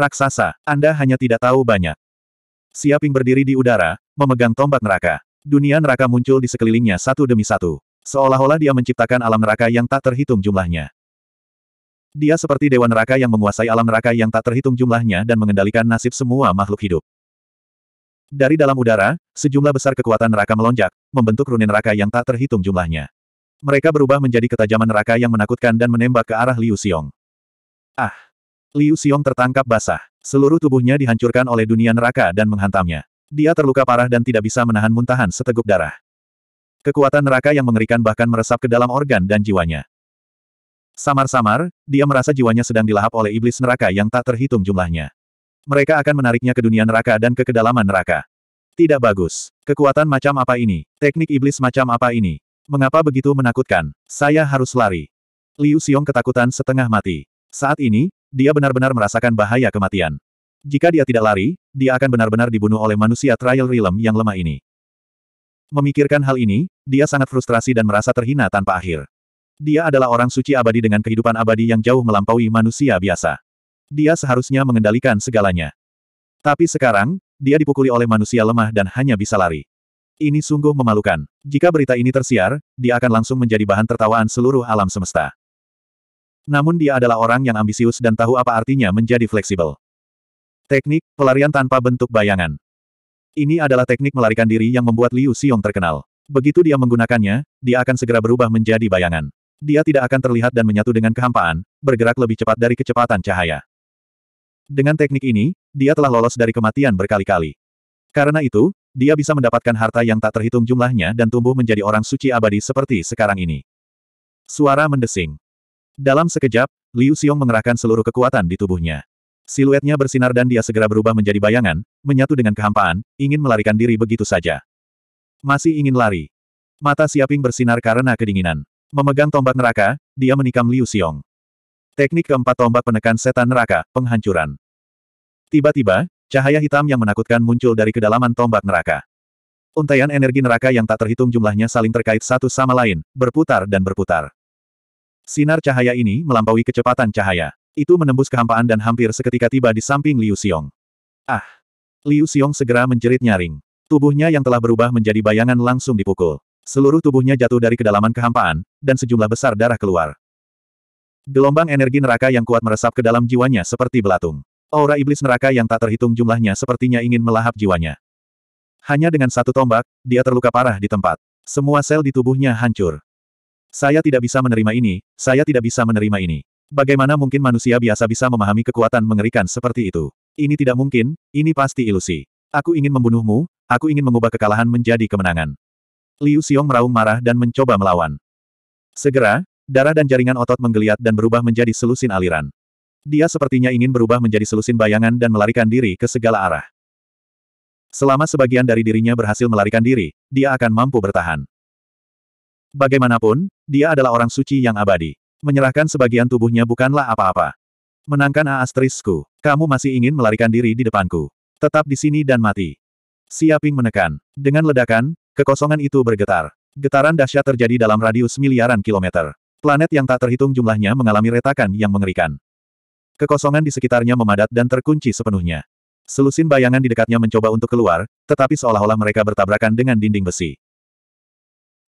Raksasa, Anda hanya tidak tahu banyak. Siaping berdiri di udara, memegang tombak neraka. Dunia neraka muncul di sekelilingnya satu demi satu. Seolah-olah dia menciptakan alam neraka yang tak terhitung jumlahnya. Dia seperti dewa neraka yang menguasai alam neraka yang tak terhitung jumlahnya dan mengendalikan nasib semua makhluk hidup. Dari dalam udara, sejumlah besar kekuatan neraka melonjak, membentuk rune neraka yang tak terhitung jumlahnya. Mereka berubah menjadi ketajaman neraka yang menakutkan dan menembak ke arah Liu Xiong. Ah! Liu Xiong tertangkap basah. Seluruh tubuhnya dihancurkan oleh dunia neraka dan menghantamnya. Dia terluka parah dan tidak bisa menahan muntahan seteguk darah. Kekuatan neraka yang mengerikan bahkan meresap ke dalam organ dan jiwanya. Samar-samar, dia merasa jiwanya sedang dilahap oleh iblis neraka yang tak terhitung jumlahnya. Mereka akan menariknya ke dunia neraka dan ke kedalaman neraka. Tidak bagus. Kekuatan macam apa ini? Teknik iblis macam apa ini? Mengapa begitu menakutkan? Saya harus lari. Liu Xiong ketakutan setengah mati. Saat ini, dia benar-benar merasakan bahaya kematian. Jika dia tidak lari, dia akan benar-benar dibunuh oleh manusia trial realm yang lemah ini. Memikirkan hal ini, dia sangat frustrasi dan merasa terhina tanpa akhir. Dia adalah orang suci abadi dengan kehidupan abadi yang jauh melampaui manusia biasa. Dia seharusnya mengendalikan segalanya. Tapi sekarang, dia dipukuli oleh manusia lemah dan hanya bisa lari. Ini sungguh memalukan. Jika berita ini tersiar, dia akan langsung menjadi bahan tertawaan seluruh alam semesta namun dia adalah orang yang ambisius dan tahu apa artinya menjadi fleksibel. Teknik, pelarian tanpa bentuk bayangan. Ini adalah teknik melarikan diri yang membuat Liu Xiong terkenal. Begitu dia menggunakannya, dia akan segera berubah menjadi bayangan. Dia tidak akan terlihat dan menyatu dengan kehampaan, bergerak lebih cepat dari kecepatan cahaya. Dengan teknik ini, dia telah lolos dari kematian berkali-kali. Karena itu, dia bisa mendapatkan harta yang tak terhitung jumlahnya dan tumbuh menjadi orang suci abadi seperti sekarang ini. Suara mendesing. Dalam sekejap, Liu Xiong mengerahkan seluruh kekuatan di tubuhnya. Siluetnya bersinar dan dia segera berubah menjadi bayangan, menyatu dengan kehampaan, ingin melarikan diri begitu saja. Masih ingin lari. Mata Siaping bersinar karena kedinginan. Memegang tombak neraka, dia menikam Liu Xiong. Teknik keempat tombak penekan setan neraka, penghancuran. Tiba-tiba, cahaya hitam yang menakutkan muncul dari kedalaman tombak neraka. Untaian energi neraka yang tak terhitung jumlahnya saling terkait satu sama lain, berputar dan berputar. Sinar cahaya ini melampaui kecepatan cahaya. Itu menembus kehampaan dan hampir seketika tiba di samping Liu Xiong. Ah! Liu Xiong segera menjerit nyaring. Tubuhnya yang telah berubah menjadi bayangan langsung dipukul. Seluruh tubuhnya jatuh dari kedalaman kehampaan, dan sejumlah besar darah keluar. Gelombang energi neraka yang kuat meresap ke dalam jiwanya seperti belatung. Aura iblis neraka yang tak terhitung jumlahnya sepertinya ingin melahap jiwanya. Hanya dengan satu tombak, dia terluka parah di tempat. Semua sel di tubuhnya hancur. Saya tidak bisa menerima ini, saya tidak bisa menerima ini. Bagaimana mungkin manusia biasa bisa memahami kekuatan mengerikan seperti itu? Ini tidak mungkin, ini pasti ilusi. Aku ingin membunuhmu, aku ingin mengubah kekalahan menjadi kemenangan. Liu Xiong meraung marah dan mencoba melawan. Segera, darah dan jaringan otot menggeliat dan berubah menjadi selusin aliran. Dia sepertinya ingin berubah menjadi selusin bayangan dan melarikan diri ke segala arah. Selama sebagian dari dirinya berhasil melarikan diri, dia akan mampu bertahan. Bagaimanapun, dia adalah orang suci yang abadi. Menyerahkan sebagian tubuhnya bukanlah apa-apa. Menangkan Aastrisku. kamu masih ingin melarikan diri di depanku. Tetap di sini dan mati. Siaping menekan. Dengan ledakan, kekosongan itu bergetar. Getaran dahsyat terjadi dalam radius miliaran kilometer. Planet yang tak terhitung jumlahnya mengalami retakan yang mengerikan. Kekosongan di sekitarnya memadat dan terkunci sepenuhnya. Selusin bayangan di dekatnya mencoba untuk keluar, tetapi seolah-olah mereka bertabrakan dengan dinding besi.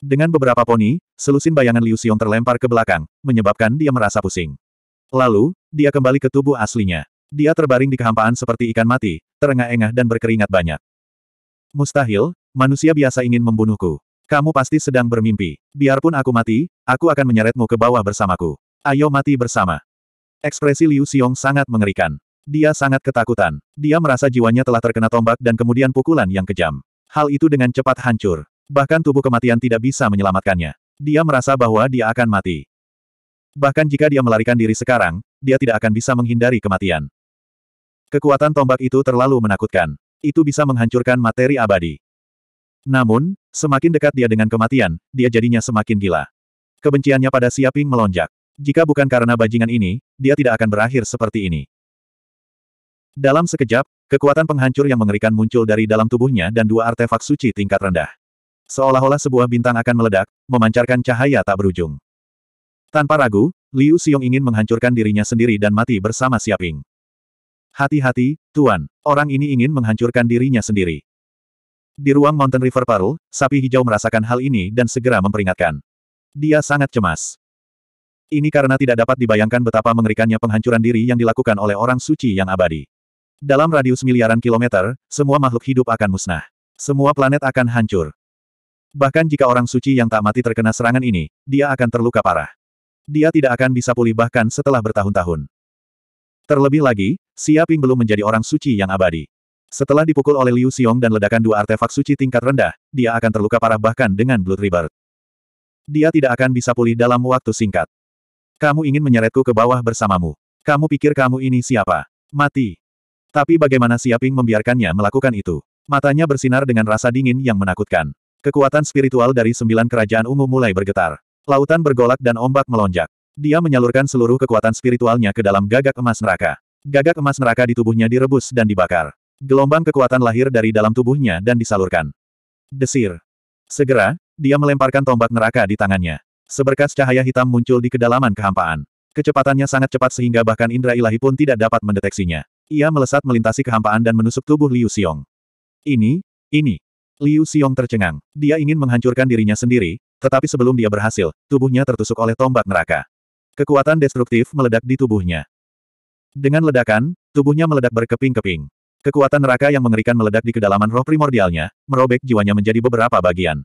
Dengan beberapa poni, selusin bayangan Liu Xiong terlempar ke belakang, menyebabkan dia merasa pusing. Lalu, dia kembali ke tubuh aslinya. Dia terbaring di kehampaan seperti ikan mati, terengah-engah dan berkeringat banyak. Mustahil, manusia biasa ingin membunuhku. Kamu pasti sedang bermimpi. Biarpun aku mati, aku akan menyeretmu ke bawah bersamaku. Ayo mati bersama. Ekspresi Liu Xiong sangat mengerikan. Dia sangat ketakutan. Dia merasa jiwanya telah terkena tombak dan kemudian pukulan yang kejam. Hal itu dengan cepat hancur. Bahkan tubuh kematian tidak bisa menyelamatkannya. Dia merasa bahwa dia akan mati. Bahkan jika dia melarikan diri sekarang, dia tidak akan bisa menghindari kematian. Kekuatan tombak itu terlalu menakutkan. Itu bisa menghancurkan materi abadi. Namun, semakin dekat dia dengan kematian, dia jadinya semakin gila. Kebenciannya pada Siaping melonjak. Jika bukan karena bajingan ini, dia tidak akan berakhir seperti ini. Dalam sekejap, kekuatan penghancur yang mengerikan muncul dari dalam tubuhnya dan dua artefak suci tingkat rendah. Seolah-olah sebuah bintang akan meledak, memancarkan cahaya tak berujung. Tanpa ragu, Liu Xiong ingin menghancurkan dirinya sendiri dan mati bersama Siaping. Hati-hati, Tuan, orang ini ingin menghancurkan dirinya sendiri. Di ruang Mountain River Pearl, sapi hijau merasakan hal ini dan segera memperingatkan. Dia sangat cemas. Ini karena tidak dapat dibayangkan betapa mengerikannya penghancuran diri yang dilakukan oleh orang suci yang abadi. Dalam radius miliaran kilometer, semua makhluk hidup akan musnah. Semua planet akan hancur. Bahkan jika orang suci yang tak mati terkena serangan ini, dia akan terluka parah. Dia tidak akan bisa pulih bahkan setelah bertahun-tahun. Terlebih lagi, Siaping belum menjadi orang suci yang abadi. Setelah dipukul oleh Liu Xiong dan ledakan dua artefak suci tingkat rendah, dia akan terluka parah bahkan dengan Blood River. Dia tidak akan bisa pulih dalam waktu singkat. Kamu ingin menyeretku ke bawah bersamamu. Kamu pikir kamu ini siapa? Mati. Tapi bagaimana Siaping membiarkannya melakukan itu? Matanya bersinar dengan rasa dingin yang menakutkan. Kekuatan spiritual dari sembilan kerajaan ungu mulai bergetar. Lautan bergolak dan ombak melonjak. Dia menyalurkan seluruh kekuatan spiritualnya ke dalam gagak emas neraka. Gagak emas neraka di tubuhnya direbus dan dibakar. Gelombang kekuatan lahir dari dalam tubuhnya dan disalurkan. Desir. Segera, dia melemparkan tombak neraka di tangannya. Seberkas cahaya hitam muncul di kedalaman kehampaan. Kecepatannya sangat cepat sehingga bahkan indra ilahi pun tidak dapat mendeteksinya. Ia melesat melintasi kehampaan dan menusuk tubuh Liu Xiong. Ini, ini, Liu Xiong tercengang. Dia ingin menghancurkan dirinya sendiri, tetapi sebelum dia berhasil, tubuhnya tertusuk oleh tombak neraka. Kekuatan destruktif meledak di tubuhnya. Dengan ledakan, tubuhnya meledak berkeping-keping. Kekuatan neraka yang mengerikan meledak di kedalaman roh primordialnya, merobek jiwanya menjadi beberapa bagian.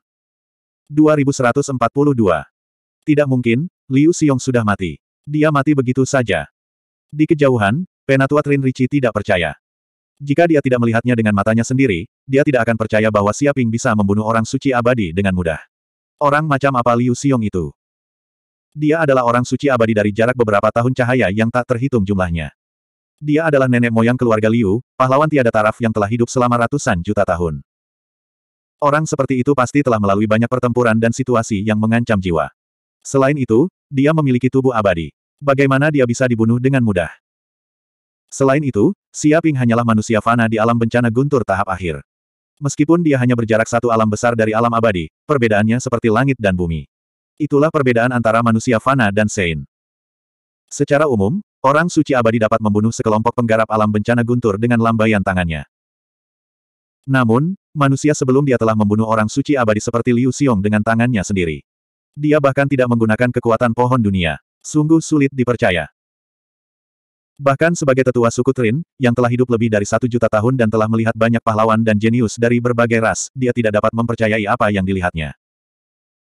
2142. Tidak mungkin, Liu Xiong sudah mati. Dia mati begitu saja. Di kejauhan, Penatua Trin Ricci tidak percaya. Jika dia tidak melihatnya dengan matanya sendiri, dia tidak akan percaya bahwa Siaping bisa membunuh orang suci abadi dengan mudah. Orang macam apa Liu Xiong itu? Dia adalah orang suci abadi dari jarak beberapa tahun cahaya yang tak terhitung jumlahnya. Dia adalah nenek moyang keluarga Liu, pahlawan tiada taraf yang telah hidup selama ratusan juta tahun. Orang seperti itu pasti telah melalui banyak pertempuran dan situasi yang mengancam jiwa. Selain itu, dia memiliki tubuh abadi. Bagaimana dia bisa dibunuh dengan mudah? Selain itu, Siaping hanyalah manusia fana di alam bencana guntur tahap akhir. Meskipun dia hanya berjarak satu alam besar dari alam abadi, perbedaannya seperti langit dan bumi. Itulah perbedaan antara manusia fana dan Sein. Secara umum, orang suci abadi dapat membunuh sekelompok penggarap alam bencana guntur dengan lambaian tangannya. Namun, manusia sebelum dia telah membunuh orang suci abadi seperti Liu Xiong dengan tangannya sendiri. Dia bahkan tidak menggunakan kekuatan pohon dunia. Sungguh sulit dipercaya. Bahkan sebagai tetua suku Trin, yang telah hidup lebih dari satu juta tahun dan telah melihat banyak pahlawan dan jenius dari berbagai ras, dia tidak dapat mempercayai apa yang dilihatnya.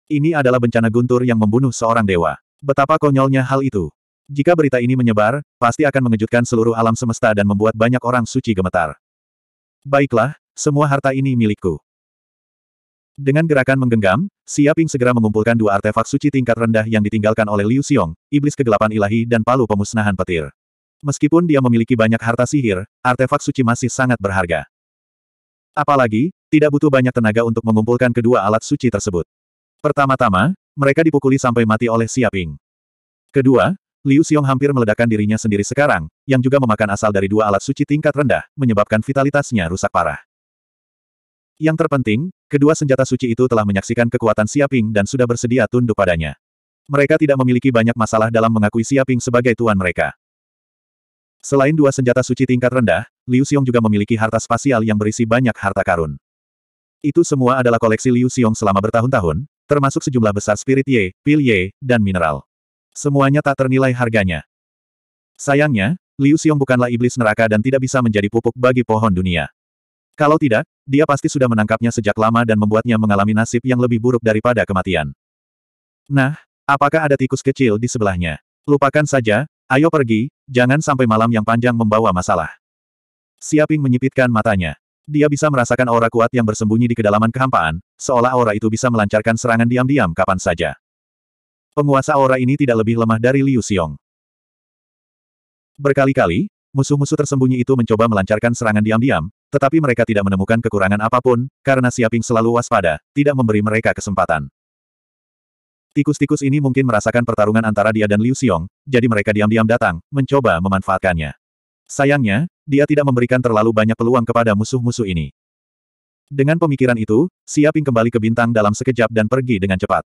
Ini adalah bencana guntur yang membunuh seorang dewa. Betapa konyolnya hal itu. Jika berita ini menyebar, pasti akan mengejutkan seluruh alam semesta dan membuat banyak orang suci gemetar. Baiklah, semua harta ini milikku. Dengan gerakan menggenggam, Siaping segera mengumpulkan dua artefak suci tingkat rendah yang ditinggalkan oleh Liu Xiong, iblis kegelapan ilahi dan palu pemusnahan petir. Meskipun dia memiliki banyak harta sihir, artefak suci masih sangat berharga. Apalagi, tidak butuh banyak tenaga untuk mengumpulkan kedua alat suci tersebut. Pertama-tama, mereka dipukuli sampai mati oleh Siaping. Kedua, Liu Xiong hampir meledakkan dirinya sendiri sekarang, yang juga memakan asal dari dua alat suci tingkat rendah, menyebabkan vitalitasnya rusak parah. Yang terpenting, kedua senjata suci itu telah menyaksikan kekuatan Siaping dan sudah bersedia tunduk padanya. Mereka tidak memiliki banyak masalah dalam mengakui Siaping sebagai tuan mereka. Selain dua senjata suci tingkat rendah, Liu Xiong juga memiliki harta spasial yang berisi banyak harta karun. Itu semua adalah koleksi Liu Xiong selama bertahun-tahun, termasuk sejumlah besar spirit Ye, pil Ye, dan mineral. Semuanya tak ternilai harganya. Sayangnya, Liu Xiong bukanlah iblis neraka dan tidak bisa menjadi pupuk bagi pohon dunia. Kalau tidak, dia pasti sudah menangkapnya sejak lama dan membuatnya mengalami nasib yang lebih buruk daripada kematian. Nah, apakah ada tikus kecil di sebelahnya? Lupakan saja, Ayo pergi, jangan sampai malam yang panjang membawa masalah. Siaping menyipitkan matanya. Dia bisa merasakan aura kuat yang bersembunyi di kedalaman kehampaan, seolah aura itu bisa melancarkan serangan diam-diam kapan saja. Penguasa aura ini tidak lebih lemah dari Liu Xiong. Berkali-kali, musuh-musuh tersembunyi itu mencoba melancarkan serangan diam-diam, tetapi mereka tidak menemukan kekurangan apapun, karena Siaping selalu waspada, tidak memberi mereka kesempatan. Tikus-tikus ini mungkin merasakan pertarungan antara dia dan Liu Xiong, jadi mereka diam-diam datang, mencoba memanfaatkannya. Sayangnya, dia tidak memberikan terlalu banyak peluang kepada musuh-musuh ini. Dengan pemikiran itu, Siaping kembali ke bintang dalam sekejap dan pergi dengan cepat.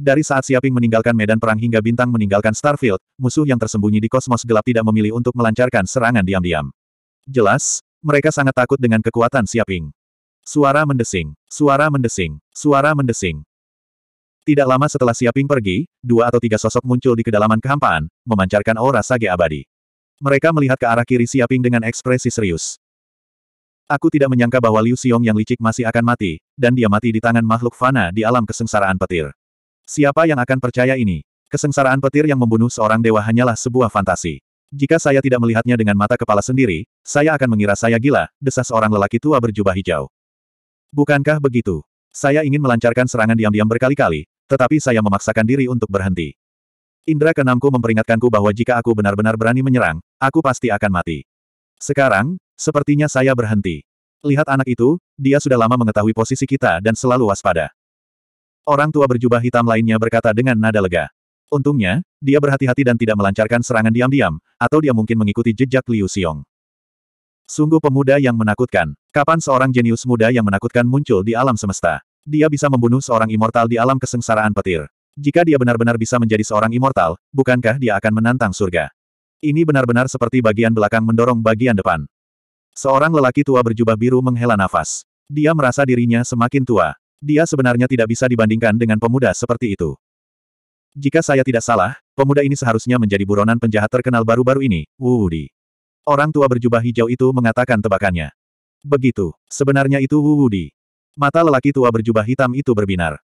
Dari saat Siaping meninggalkan medan perang hingga bintang meninggalkan Starfield, musuh yang tersembunyi di kosmos gelap tidak memilih untuk melancarkan serangan diam-diam. Jelas, mereka sangat takut dengan kekuatan Siaping. Suara mendesing, suara mendesing, suara mendesing. Tidak lama setelah Siaping pergi, dua atau tiga sosok muncul di kedalaman kehampaan, memancarkan aura sage abadi. Mereka melihat ke arah kiri Siaping dengan ekspresi serius. Aku tidak menyangka bahwa Liu Xiong yang licik masih akan mati, dan dia mati di tangan makhluk fana di alam kesengsaraan petir. Siapa yang akan percaya ini? Kesengsaraan petir yang membunuh seorang dewa hanyalah sebuah fantasi. Jika saya tidak melihatnya dengan mata kepala sendiri, saya akan mengira saya gila, Desa seorang lelaki tua berjubah hijau. Bukankah begitu? Saya ingin melancarkan serangan diam-diam berkali-kali, tetapi saya memaksakan diri untuk berhenti. Indra keenamku memperingatkanku bahwa jika aku benar-benar berani menyerang, aku pasti akan mati. Sekarang, sepertinya saya berhenti. Lihat anak itu, dia sudah lama mengetahui posisi kita dan selalu waspada. Orang tua berjubah hitam lainnya berkata dengan nada lega. Untungnya, dia berhati-hati dan tidak melancarkan serangan diam-diam, atau dia mungkin mengikuti jejak Liu Xiong. Sungguh pemuda yang menakutkan. Kapan seorang jenius muda yang menakutkan muncul di alam semesta? Dia bisa membunuh seorang immortal di alam kesengsaraan petir. Jika dia benar-benar bisa menjadi seorang immortal, bukankah dia akan menantang surga? Ini benar-benar seperti bagian belakang mendorong bagian depan. Seorang lelaki tua berjubah biru menghela nafas. Dia merasa dirinya semakin tua. Dia sebenarnya tidak bisa dibandingkan dengan pemuda seperti itu. Jika saya tidak salah, pemuda ini seharusnya menjadi buronan penjahat terkenal baru-baru ini, Wudi. Orang tua berjubah hijau itu mengatakan tebakannya. Begitu, sebenarnya itu Wudi. Mata lelaki tua berjubah hitam itu berbinar.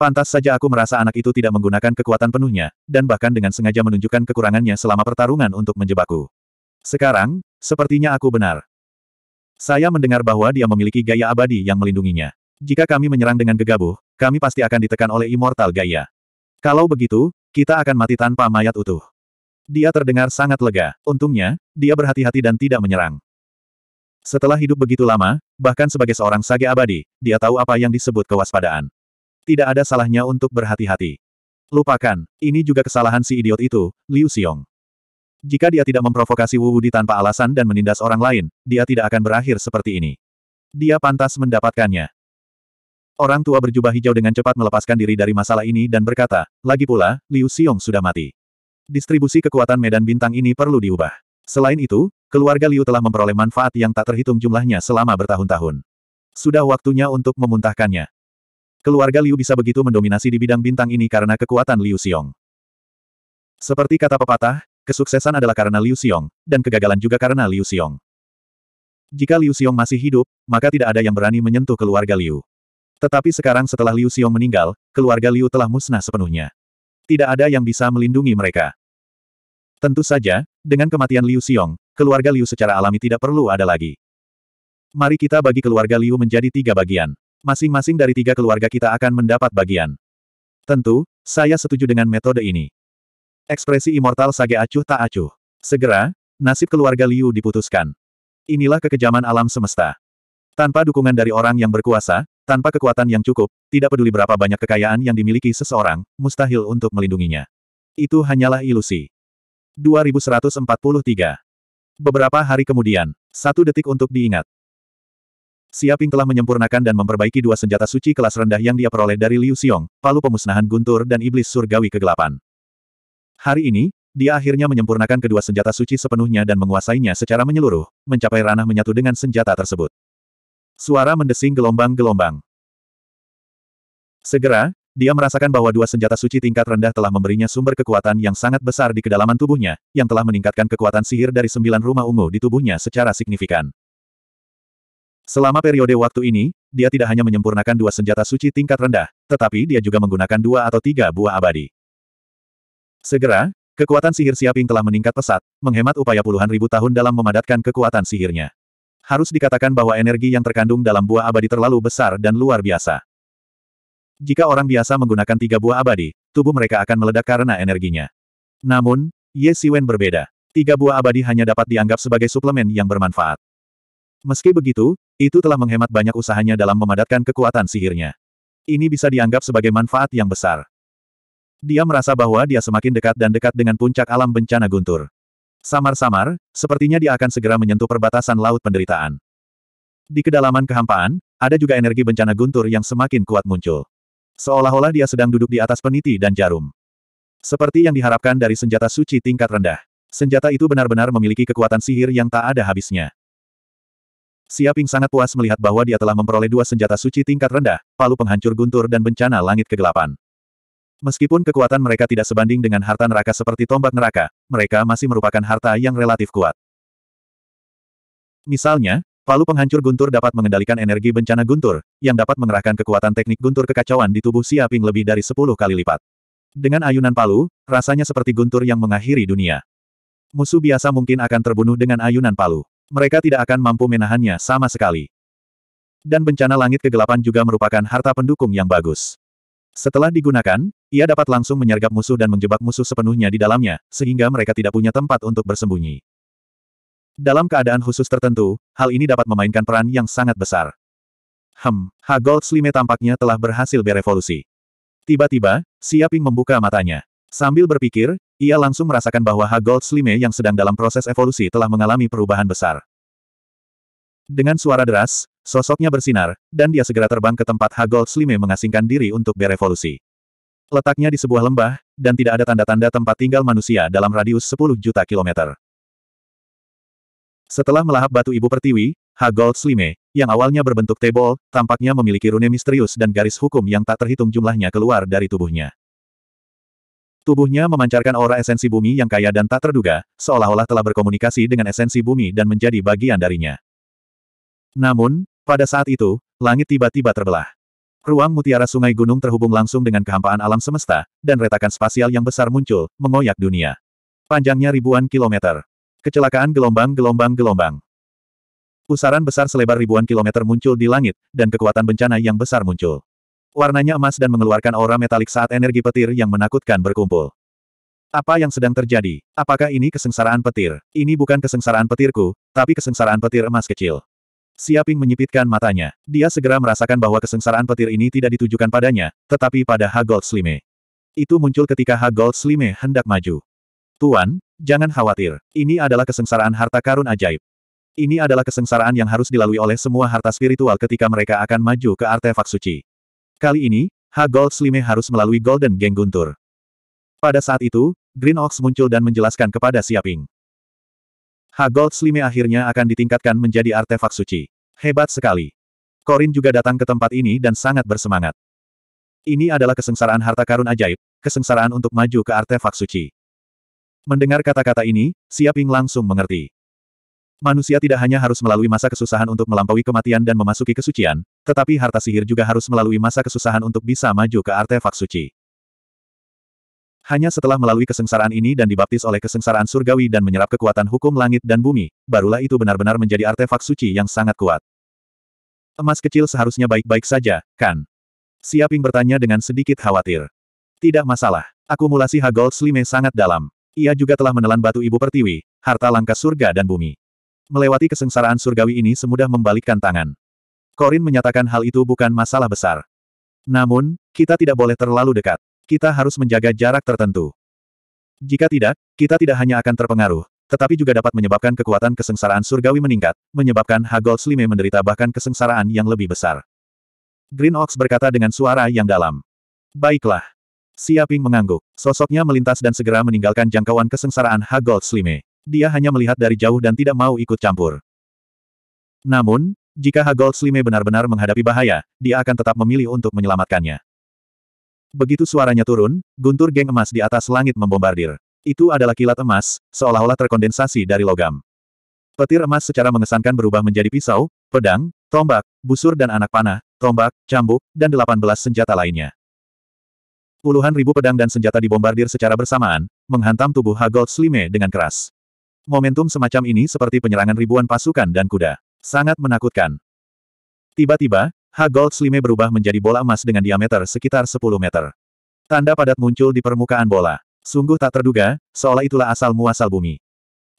Pantas saja aku merasa anak itu tidak menggunakan kekuatan penuhnya, dan bahkan dengan sengaja menunjukkan kekurangannya selama pertarungan untuk menjebakku. Sekarang, sepertinya aku benar. Saya mendengar bahwa dia memiliki gaya abadi yang melindunginya. Jika kami menyerang dengan gegabah, kami pasti akan ditekan oleh immortal gaya. Kalau begitu, kita akan mati tanpa mayat utuh. Dia terdengar sangat lega. Untungnya, dia berhati-hati dan tidak menyerang. Setelah hidup begitu lama, bahkan sebagai seorang sage abadi, dia tahu apa yang disebut kewaspadaan. Tidak ada salahnya untuk berhati-hati. Lupakan, ini juga kesalahan si idiot itu, Liu Xiong. Jika dia tidak memprovokasi Wu Wudi tanpa alasan dan menindas orang lain, dia tidak akan berakhir seperti ini. Dia pantas mendapatkannya. Orang tua berjubah hijau dengan cepat melepaskan diri dari masalah ini dan berkata, lagi pula, Liu Xiong sudah mati. Distribusi kekuatan medan bintang ini perlu diubah. Selain itu, keluarga Liu telah memperoleh manfaat yang tak terhitung jumlahnya selama bertahun-tahun. Sudah waktunya untuk memuntahkannya. Keluarga Liu bisa begitu mendominasi di bidang bintang ini karena kekuatan Liu Xiong. Seperti kata pepatah, kesuksesan adalah karena Liu Xiong, dan kegagalan juga karena Liu Xiong. Jika Liu Xiong masih hidup, maka tidak ada yang berani menyentuh keluarga Liu. Tetapi sekarang setelah Liu Xiong meninggal, keluarga Liu telah musnah sepenuhnya. Tidak ada yang bisa melindungi mereka. Tentu saja, dengan kematian Liu Xiong, keluarga Liu secara alami tidak perlu ada lagi. Mari kita bagi keluarga Liu menjadi tiga bagian. Masing-masing dari tiga keluarga kita akan mendapat bagian. Tentu, saya setuju dengan metode ini. Ekspresi immortal Sage acuh tak acuh. Segera, nasib keluarga Liu diputuskan. Inilah kekejaman alam semesta. Tanpa dukungan dari orang yang berkuasa, tanpa kekuatan yang cukup, tidak peduli berapa banyak kekayaan yang dimiliki seseorang, mustahil untuk melindunginya. Itu hanyalah ilusi. 2143. Beberapa hari kemudian, satu detik untuk diingat. Siaping telah menyempurnakan dan memperbaiki dua senjata suci kelas rendah yang dia peroleh dari Liu Xiong, palu pemusnahan guntur dan iblis surgawi kegelapan. Hari ini, dia akhirnya menyempurnakan kedua senjata suci sepenuhnya dan menguasainya secara menyeluruh, mencapai ranah menyatu dengan senjata tersebut. Suara mendesing gelombang-gelombang. Segera, dia merasakan bahwa dua senjata suci tingkat rendah telah memberinya sumber kekuatan yang sangat besar di kedalaman tubuhnya, yang telah meningkatkan kekuatan sihir dari sembilan rumah ungu di tubuhnya secara signifikan. Selama periode waktu ini, dia tidak hanya menyempurnakan dua senjata suci tingkat rendah, tetapi dia juga menggunakan dua atau tiga buah abadi. Segera, kekuatan sihir Siaping telah meningkat pesat, menghemat upaya puluhan ribu tahun dalam memadatkan kekuatan sihirnya. Harus dikatakan bahwa energi yang terkandung dalam buah abadi terlalu besar dan luar biasa. Jika orang biasa menggunakan tiga buah abadi, tubuh mereka akan meledak karena energinya. Namun, Ye Siwen berbeda. Tiga buah abadi hanya dapat dianggap sebagai suplemen yang bermanfaat. Meski begitu, itu telah menghemat banyak usahanya dalam memadatkan kekuatan sihirnya. Ini bisa dianggap sebagai manfaat yang besar. Dia merasa bahwa dia semakin dekat dan dekat dengan puncak alam bencana guntur. Samar-samar, sepertinya dia akan segera menyentuh perbatasan laut penderitaan. Di kedalaman kehampaan, ada juga energi bencana guntur yang semakin kuat muncul. Seolah-olah dia sedang duduk di atas peniti dan jarum. Seperti yang diharapkan dari senjata suci tingkat rendah. Senjata itu benar-benar memiliki kekuatan sihir yang tak ada habisnya. Siaping sangat puas melihat bahwa dia telah memperoleh dua senjata suci tingkat rendah, palu penghancur guntur dan bencana langit kegelapan. Meskipun kekuatan mereka tidak sebanding dengan harta neraka seperti tombak neraka, mereka masih merupakan harta yang relatif kuat. Misalnya, Palu penghancur guntur dapat mengendalikan energi bencana guntur, yang dapat mengerahkan kekuatan teknik guntur kekacauan di tubuh Siaping lebih dari 10 kali lipat. Dengan ayunan palu, rasanya seperti guntur yang mengakhiri dunia. Musuh biasa mungkin akan terbunuh dengan ayunan palu. Mereka tidak akan mampu menahannya sama sekali. Dan bencana langit kegelapan juga merupakan harta pendukung yang bagus. Setelah digunakan, ia dapat langsung menyergap musuh dan menjebak musuh sepenuhnya di dalamnya, sehingga mereka tidak punya tempat untuk bersembunyi. Dalam keadaan khusus tertentu, hal ini dapat memainkan peran yang sangat besar. Hem, Gold Slime tampaknya telah berhasil berevolusi. Tiba-tiba, Siaping membuka matanya. Sambil berpikir, ia langsung merasakan bahwa Gold Slime yang sedang dalam proses evolusi telah mengalami perubahan besar. Dengan suara deras, sosoknya bersinar, dan dia segera terbang ke tempat Gold Slime mengasingkan diri untuk berevolusi. Letaknya di sebuah lembah, dan tidak ada tanda-tanda tempat tinggal manusia dalam radius 10 juta kilometer. Setelah melahap batu ibu pertiwi, Hagold Slime, yang awalnya berbentuk tebol, tampaknya memiliki rune misterius dan garis hukum yang tak terhitung jumlahnya keluar dari tubuhnya. Tubuhnya memancarkan aura esensi bumi yang kaya dan tak terduga, seolah-olah telah berkomunikasi dengan esensi bumi dan menjadi bagian darinya. Namun, pada saat itu, langit tiba-tiba terbelah. Ruang mutiara sungai gunung terhubung langsung dengan kehampaan alam semesta, dan retakan spasial yang besar muncul, mengoyak dunia. Panjangnya ribuan kilometer. Kecelakaan gelombang-gelombang-gelombang. Pusaran besar selebar ribuan kilometer muncul di langit, dan kekuatan bencana yang besar muncul. Warnanya emas dan mengeluarkan aura metalik saat energi petir yang menakutkan berkumpul. Apa yang sedang terjadi? Apakah ini kesengsaraan petir? Ini bukan kesengsaraan petirku, tapi kesengsaraan petir emas kecil. Siaping menyipitkan matanya. Dia segera merasakan bahwa kesengsaraan petir ini tidak ditujukan padanya, tetapi pada Hagold Slime. Itu muncul ketika Hagold Slime hendak maju. Tuan, Jangan khawatir, ini adalah kesengsaraan harta karun ajaib. Ini adalah kesengsaraan yang harus dilalui oleh semua harta spiritual ketika mereka akan maju ke artefak suci. Kali ini, H. Gold Slime harus melalui Golden Geng Guntur. Pada saat itu, Green Ox muncul dan menjelaskan kepada Siaping. H. Gold Slime akhirnya akan ditingkatkan menjadi artefak suci. Hebat sekali. Corin juga datang ke tempat ini dan sangat bersemangat. Ini adalah kesengsaraan harta karun ajaib, kesengsaraan untuk maju ke artefak suci. Mendengar kata-kata ini, Siaping langsung mengerti. Manusia tidak hanya harus melalui masa kesusahan untuk melampaui kematian dan memasuki kesucian, tetapi harta sihir juga harus melalui masa kesusahan untuk bisa maju ke artefak suci. Hanya setelah melalui kesengsaraan ini dan dibaptis oleh kesengsaraan surgawi dan menyerap kekuatan hukum langit dan bumi, barulah itu benar-benar menjadi artefak suci yang sangat kuat. Emas kecil seharusnya baik-baik saja, kan? Siaping bertanya dengan sedikit khawatir. Tidak masalah. Akumulasi hagol Slime sangat dalam. Ia juga telah menelan batu ibu pertiwi, harta langka surga dan bumi. Melewati kesengsaraan surgawi ini semudah membalikkan tangan. Korin menyatakan hal itu bukan masalah besar. Namun, kita tidak boleh terlalu dekat. Kita harus menjaga jarak tertentu. Jika tidak, kita tidak hanya akan terpengaruh, tetapi juga dapat menyebabkan kekuatan kesengsaraan surgawi meningkat, menyebabkan Hagol Slime menderita bahkan kesengsaraan yang lebih besar. Green Ox berkata dengan suara yang dalam. Baiklah. Siaping mengangguk. Sosoknya melintas dan segera meninggalkan jangkauan kesengsaraan Gold Slime. Dia hanya melihat dari jauh dan tidak mau ikut campur. Namun, jika Gold Slime benar-benar menghadapi bahaya, dia akan tetap memilih untuk menyelamatkannya. Begitu suaranya turun, guntur geng emas di atas langit membombardir. Itu adalah kilat emas, seolah-olah terkondensasi dari logam. Petir emas secara mengesankan berubah menjadi pisau, pedang, tombak, busur dan anak panah, tombak, cambuk, dan delapan belas senjata lainnya. Puluhan ribu pedang dan senjata dibombardir secara bersamaan, menghantam tubuh Hagold Slime dengan keras. Momentum semacam ini seperti penyerangan ribuan pasukan dan kuda. Sangat menakutkan. Tiba-tiba, Hagold Slime berubah menjadi bola emas dengan diameter sekitar 10 meter. Tanda padat muncul di permukaan bola. Sungguh tak terduga, seolah itulah asal-muasal bumi.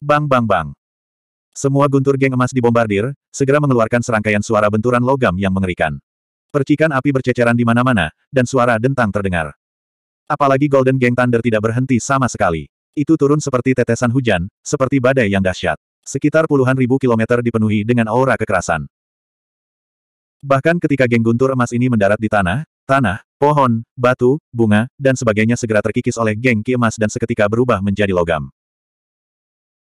Bang bang bang. Semua guntur geng emas dibombardir, segera mengeluarkan serangkaian suara benturan logam yang mengerikan. Percikan api berceceran di mana-mana, dan suara dentang terdengar. Apalagi Golden Gang Thunder tidak berhenti sama sekali. Itu turun seperti tetesan hujan, seperti badai yang dahsyat. Sekitar puluhan ribu kilometer dipenuhi dengan aura kekerasan. Bahkan ketika geng guntur emas ini mendarat di tanah, tanah, pohon, batu, bunga, dan sebagainya segera terkikis oleh geng ki emas dan seketika berubah menjadi logam.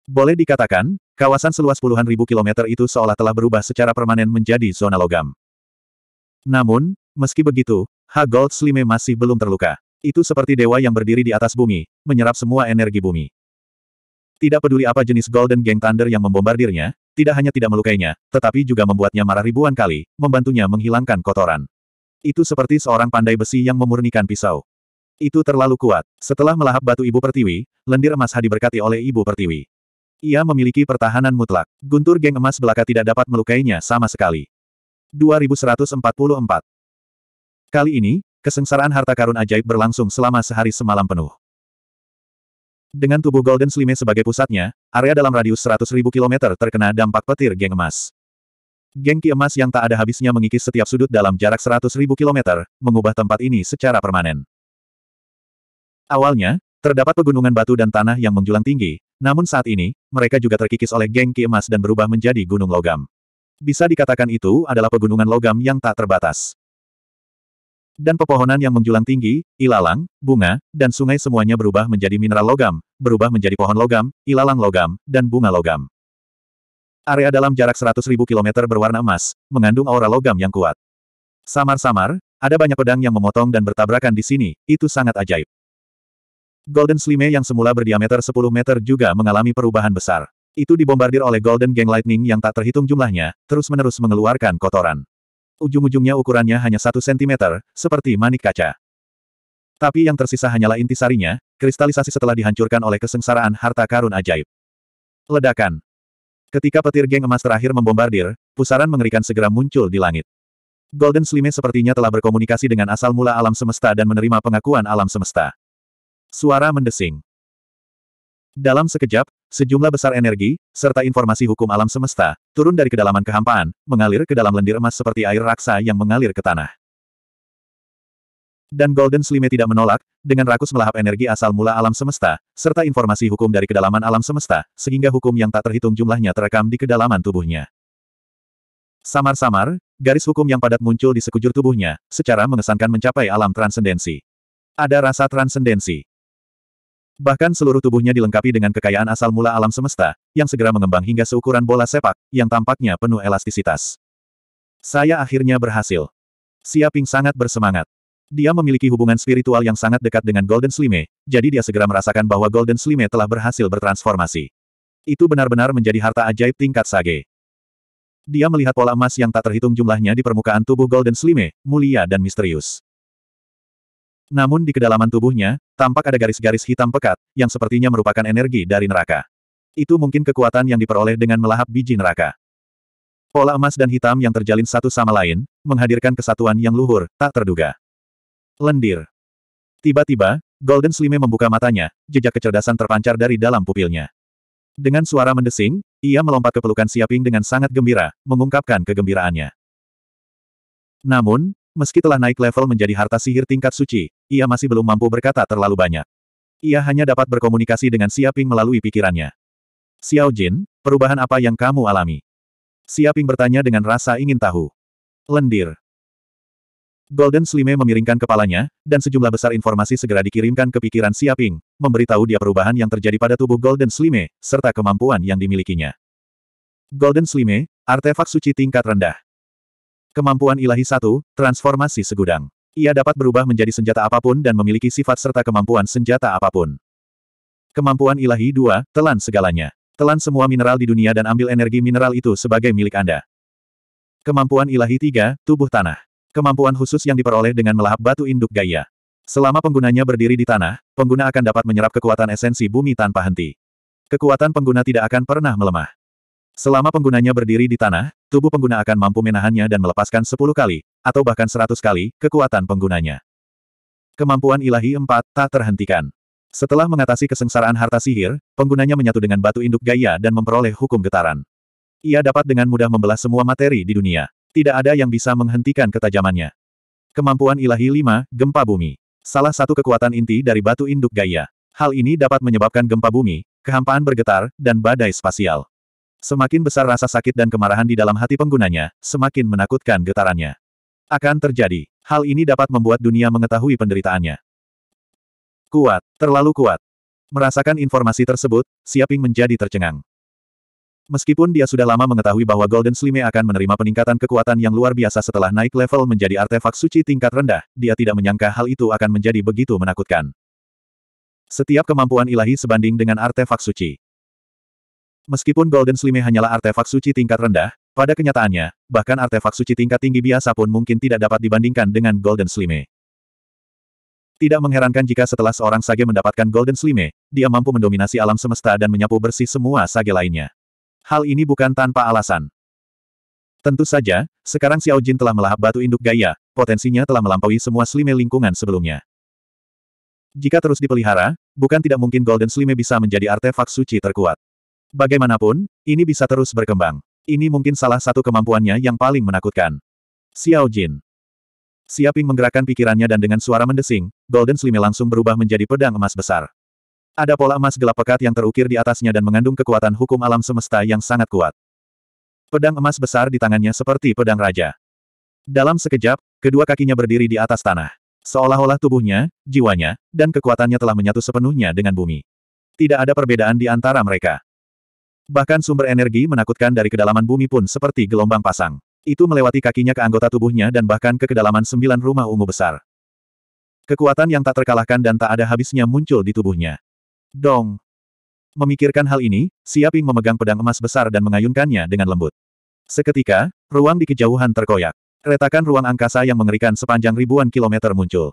Boleh dikatakan, kawasan seluas puluhan ribu kilometer itu seolah telah berubah secara permanen menjadi zona logam. Namun, meski begitu, Ha Gold Slime masih belum terluka. Itu seperti dewa yang berdiri di atas bumi, menyerap semua energi bumi. Tidak peduli apa jenis Golden Gang Thunder yang membombardirnya, tidak hanya tidak melukainya, tetapi juga membuatnya marah ribuan kali, membantunya menghilangkan kotoran. Itu seperti seorang pandai besi yang memurnikan pisau. Itu terlalu kuat. Setelah melahap batu Ibu Pertiwi, lendir emas Hadi berkati oleh Ibu Pertiwi. Ia memiliki pertahanan mutlak. Guntur geng emas belaka tidak dapat melukainya sama sekali. 2144 Kali ini, Kesengsaraan harta karun ajaib berlangsung selama sehari semalam penuh. Dengan tubuh Golden Slime sebagai pusatnya, area dalam radius 100.000 km terkena dampak petir geng emas. Geng Ki Emas yang tak ada habisnya mengikis setiap sudut dalam jarak 100.000 km, mengubah tempat ini secara permanen. Awalnya, terdapat pegunungan batu dan tanah yang menjulang tinggi, namun saat ini, mereka juga terkikis oleh Geng Ki Emas dan berubah menjadi Gunung Logam. Bisa dikatakan itu adalah pegunungan logam yang tak terbatas. Dan pepohonan yang menjulang tinggi, ilalang, bunga, dan sungai semuanya berubah menjadi mineral logam, berubah menjadi pohon logam, ilalang logam, dan bunga logam. Area dalam jarak 100.000 km berwarna emas, mengandung aura logam yang kuat. Samar-samar, ada banyak pedang yang memotong dan bertabrakan di sini, itu sangat ajaib. Golden Slime yang semula berdiameter 10 meter juga mengalami perubahan besar. Itu dibombardir oleh Golden Gang Lightning yang tak terhitung jumlahnya, terus-menerus mengeluarkan kotoran ujung-ujungnya ukurannya hanya satu sentimeter, seperti manik kaca. Tapi yang tersisa hanyalah inti sarinya, kristalisasi setelah dihancurkan oleh kesengsaraan harta karun ajaib. Ledakan. Ketika petir geng emas terakhir membombardir, pusaran mengerikan segera muncul di langit. Golden Slime sepertinya telah berkomunikasi dengan asal mula alam semesta dan menerima pengakuan alam semesta. Suara mendesing. Dalam sekejap, Sejumlah besar energi, serta informasi hukum alam semesta, turun dari kedalaman kehampaan, mengalir ke dalam lendir emas seperti air raksa yang mengalir ke tanah. Dan Golden Slime tidak menolak, dengan rakus melahap energi asal mula alam semesta, serta informasi hukum dari kedalaman alam semesta, sehingga hukum yang tak terhitung jumlahnya terekam di kedalaman tubuhnya. Samar-samar, garis hukum yang padat muncul di sekujur tubuhnya, secara mengesankan mencapai alam transendensi. Ada rasa transendensi. Bahkan seluruh tubuhnya dilengkapi dengan kekayaan asal mula alam semesta, yang segera mengembang hingga seukuran bola sepak, yang tampaknya penuh elastisitas. Saya akhirnya berhasil. Siaping sangat bersemangat. Dia memiliki hubungan spiritual yang sangat dekat dengan Golden Slime, jadi dia segera merasakan bahwa Golden Slime telah berhasil bertransformasi. Itu benar-benar menjadi harta ajaib tingkat sage. Dia melihat pola emas yang tak terhitung jumlahnya di permukaan tubuh Golden Slime, mulia dan misterius. Namun di kedalaman tubuhnya, tampak ada garis-garis hitam pekat, yang sepertinya merupakan energi dari neraka. Itu mungkin kekuatan yang diperoleh dengan melahap biji neraka. Pola emas dan hitam yang terjalin satu sama lain, menghadirkan kesatuan yang luhur, tak terduga. Lendir. Tiba-tiba, Golden Slime membuka matanya, jejak kecerdasan terpancar dari dalam pupilnya. Dengan suara mendesing, ia melompat ke pelukan Siaping dengan sangat gembira, mengungkapkan kegembiraannya. Namun, Meski telah naik level menjadi harta sihir tingkat suci, ia masih belum mampu berkata terlalu banyak. Ia hanya dapat berkomunikasi dengan Siaping melalui pikirannya. Xiao Jin, perubahan apa yang kamu alami? Siaping bertanya dengan rasa ingin tahu. Lendir. Golden Slime memiringkan kepalanya, dan sejumlah besar informasi segera dikirimkan ke pikiran Siaping, memberitahu dia perubahan yang terjadi pada tubuh Golden Slime, serta kemampuan yang dimilikinya. Golden Slime, artefak suci tingkat rendah. Kemampuan ilahi satu, transformasi segudang. Ia dapat berubah menjadi senjata apapun dan memiliki sifat serta kemampuan senjata apapun. Kemampuan ilahi dua, telan segalanya. Telan semua mineral di dunia dan ambil energi mineral itu sebagai milik Anda. Kemampuan ilahi tiga, tubuh tanah. Kemampuan khusus yang diperoleh dengan melahap batu induk gaya. Selama penggunanya berdiri di tanah, pengguna akan dapat menyerap kekuatan esensi bumi tanpa henti. Kekuatan pengguna tidak akan pernah melemah. Selama penggunanya berdiri di tanah, tubuh pengguna akan mampu menahannya dan melepaskan 10 kali, atau bahkan 100 kali, kekuatan penggunanya. Kemampuan ilahi 4 tak terhentikan. Setelah mengatasi kesengsaraan harta sihir, penggunanya menyatu dengan batu induk gaya dan memperoleh hukum getaran. Ia dapat dengan mudah membelah semua materi di dunia. Tidak ada yang bisa menghentikan ketajamannya. Kemampuan ilahi 5, Gempa Bumi. Salah satu kekuatan inti dari batu induk gaya. Hal ini dapat menyebabkan gempa bumi, kehampaan bergetar, dan badai spasial. Semakin besar rasa sakit dan kemarahan di dalam hati penggunanya, semakin menakutkan getarannya. Akan terjadi. Hal ini dapat membuat dunia mengetahui penderitaannya. Kuat, terlalu kuat. Merasakan informasi tersebut, Siaping menjadi tercengang. Meskipun dia sudah lama mengetahui bahwa Golden Slime akan menerima peningkatan kekuatan yang luar biasa setelah naik level menjadi artefak suci tingkat rendah, dia tidak menyangka hal itu akan menjadi begitu menakutkan. Setiap kemampuan ilahi sebanding dengan artefak suci. Meskipun Golden Slime hanyalah artefak suci tingkat rendah, pada kenyataannya, bahkan artefak suci tingkat tinggi biasa pun mungkin tidak dapat dibandingkan dengan Golden Slime. Tidak mengherankan jika setelah seorang sage mendapatkan Golden Slime, dia mampu mendominasi alam semesta dan menyapu bersih semua sage lainnya. Hal ini bukan tanpa alasan. Tentu saja, sekarang Xiao Jin telah melahap batu induk gaya, potensinya telah melampaui semua slime lingkungan sebelumnya. Jika terus dipelihara, bukan tidak mungkin Golden Slime bisa menjadi artefak suci terkuat. Bagaimanapun, ini bisa terus berkembang. Ini mungkin salah satu kemampuannya yang paling menakutkan. Xiao Jin. Siaping menggerakkan pikirannya dan dengan suara mendesing, Golden Slime langsung berubah menjadi pedang emas besar. Ada pola emas gelap pekat yang terukir di atasnya dan mengandung kekuatan hukum alam semesta yang sangat kuat. Pedang emas besar di tangannya seperti pedang raja. Dalam sekejap, kedua kakinya berdiri di atas tanah. Seolah-olah tubuhnya, jiwanya, dan kekuatannya telah menyatu sepenuhnya dengan bumi. Tidak ada perbedaan di antara mereka. Bahkan sumber energi menakutkan dari kedalaman bumi pun seperti gelombang pasang. Itu melewati kakinya ke anggota tubuhnya dan bahkan ke kedalaman sembilan rumah ungu besar. Kekuatan yang tak terkalahkan dan tak ada habisnya muncul di tubuhnya. Dong! Memikirkan hal ini, Siaping memegang pedang emas besar dan mengayunkannya dengan lembut. Seketika, ruang di kejauhan terkoyak. Retakan ruang angkasa yang mengerikan sepanjang ribuan kilometer muncul.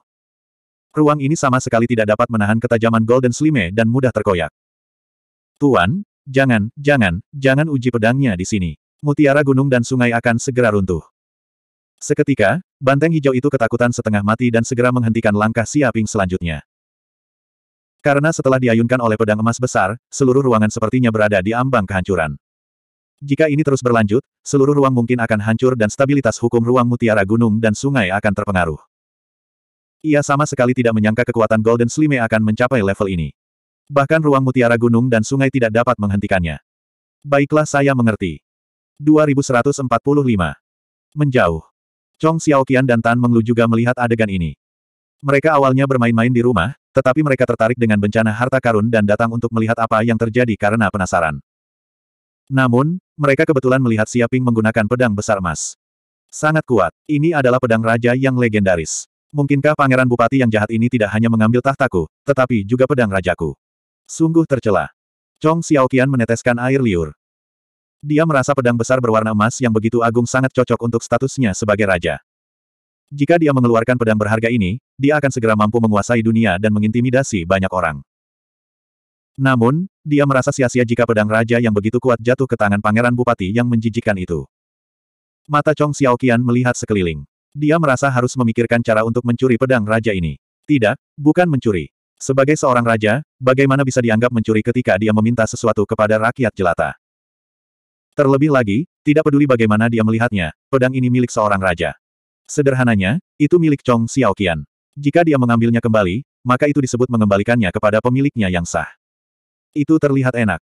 Ruang ini sama sekali tidak dapat menahan ketajaman Golden Slime dan mudah terkoyak. Tuan, Jangan, jangan, jangan uji pedangnya di sini. Mutiara gunung dan sungai akan segera runtuh. Seketika, banteng hijau itu ketakutan setengah mati dan segera menghentikan langkah siaping selanjutnya. Karena setelah diayunkan oleh pedang emas besar, seluruh ruangan sepertinya berada di ambang kehancuran. Jika ini terus berlanjut, seluruh ruang mungkin akan hancur dan stabilitas hukum ruang mutiara gunung dan sungai akan terpengaruh. Ia sama sekali tidak menyangka kekuatan Golden Slime akan mencapai level ini. Bahkan ruang mutiara gunung dan sungai tidak dapat menghentikannya. Baiklah saya mengerti. 2145. Menjauh. Chong Xiaoqian dan Tan Menglu juga melihat adegan ini. Mereka awalnya bermain-main di rumah, tetapi mereka tertarik dengan bencana harta karun dan datang untuk melihat apa yang terjadi karena penasaran. Namun, mereka kebetulan melihat Siaping menggunakan pedang besar emas. Sangat kuat, ini adalah pedang raja yang legendaris. Mungkinkah pangeran bupati yang jahat ini tidak hanya mengambil tahtaku, tetapi juga pedang rajaku? Sungguh tercela. Chong Xiaoqian meneteskan air liur. Dia merasa pedang besar berwarna emas yang begitu agung sangat cocok untuk statusnya sebagai raja. Jika dia mengeluarkan pedang berharga ini, dia akan segera mampu menguasai dunia dan mengintimidasi banyak orang. Namun, dia merasa sia-sia jika pedang raja yang begitu kuat jatuh ke tangan pangeran bupati yang menjijikan itu. Mata Chong Xiaoqian melihat sekeliling. Dia merasa harus memikirkan cara untuk mencuri pedang raja ini. Tidak, bukan mencuri. Sebagai seorang raja, bagaimana bisa dianggap mencuri ketika dia meminta sesuatu kepada rakyat jelata? Terlebih lagi, tidak peduli bagaimana dia melihatnya, pedang ini milik seorang raja. Sederhananya, itu milik Chong Xiaoqian. Jika dia mengambilnya kembali, maka itu disebut mengembalikannya kepada pemiliknya yang sah. Itu terlihat enak.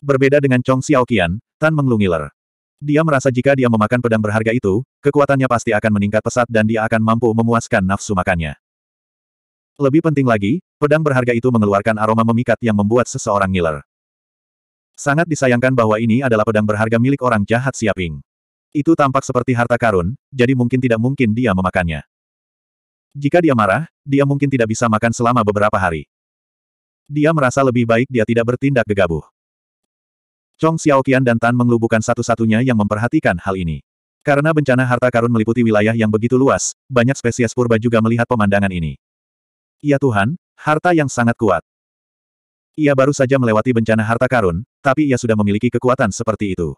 Berbeda dengan Chong Xiaoqian, Tan menglungiler. Dia merasa jika dia memakan pedang berharga itu, kekuatannya pasti akan meningkat pesat dan dia akan mampu memuaskan nafsu makannya. Lebih penting lagi, pedang berharga itu mengeluarkan aroma memikat yang membuat seseorang ngiler. Sangat disayangkan bahwa ini adalah pedang berharga milik orang jahat Siaping. Itu tampak seperti harta karun, jadi mungkin tidak mungkin dia memakannya. Jika dia marah, dia mungkin tidak bisa makan selama beberapa hari. Dia merasa lebih baik dia tidak bertindak gegabah. Chong Xiaoqian dan Tan Menglu satu-satunya yang memperhatikan hal ini. Karena bencana harta karun meliputi wilayah yang begitu luas, banyak spesies purba juga melihat pemandangan ini. Ya Tuhan, harta yang sangat kuat. Ia baru saja melewati bencana harta karun, tapi ia sudah memiliki kekuatan seperti itu.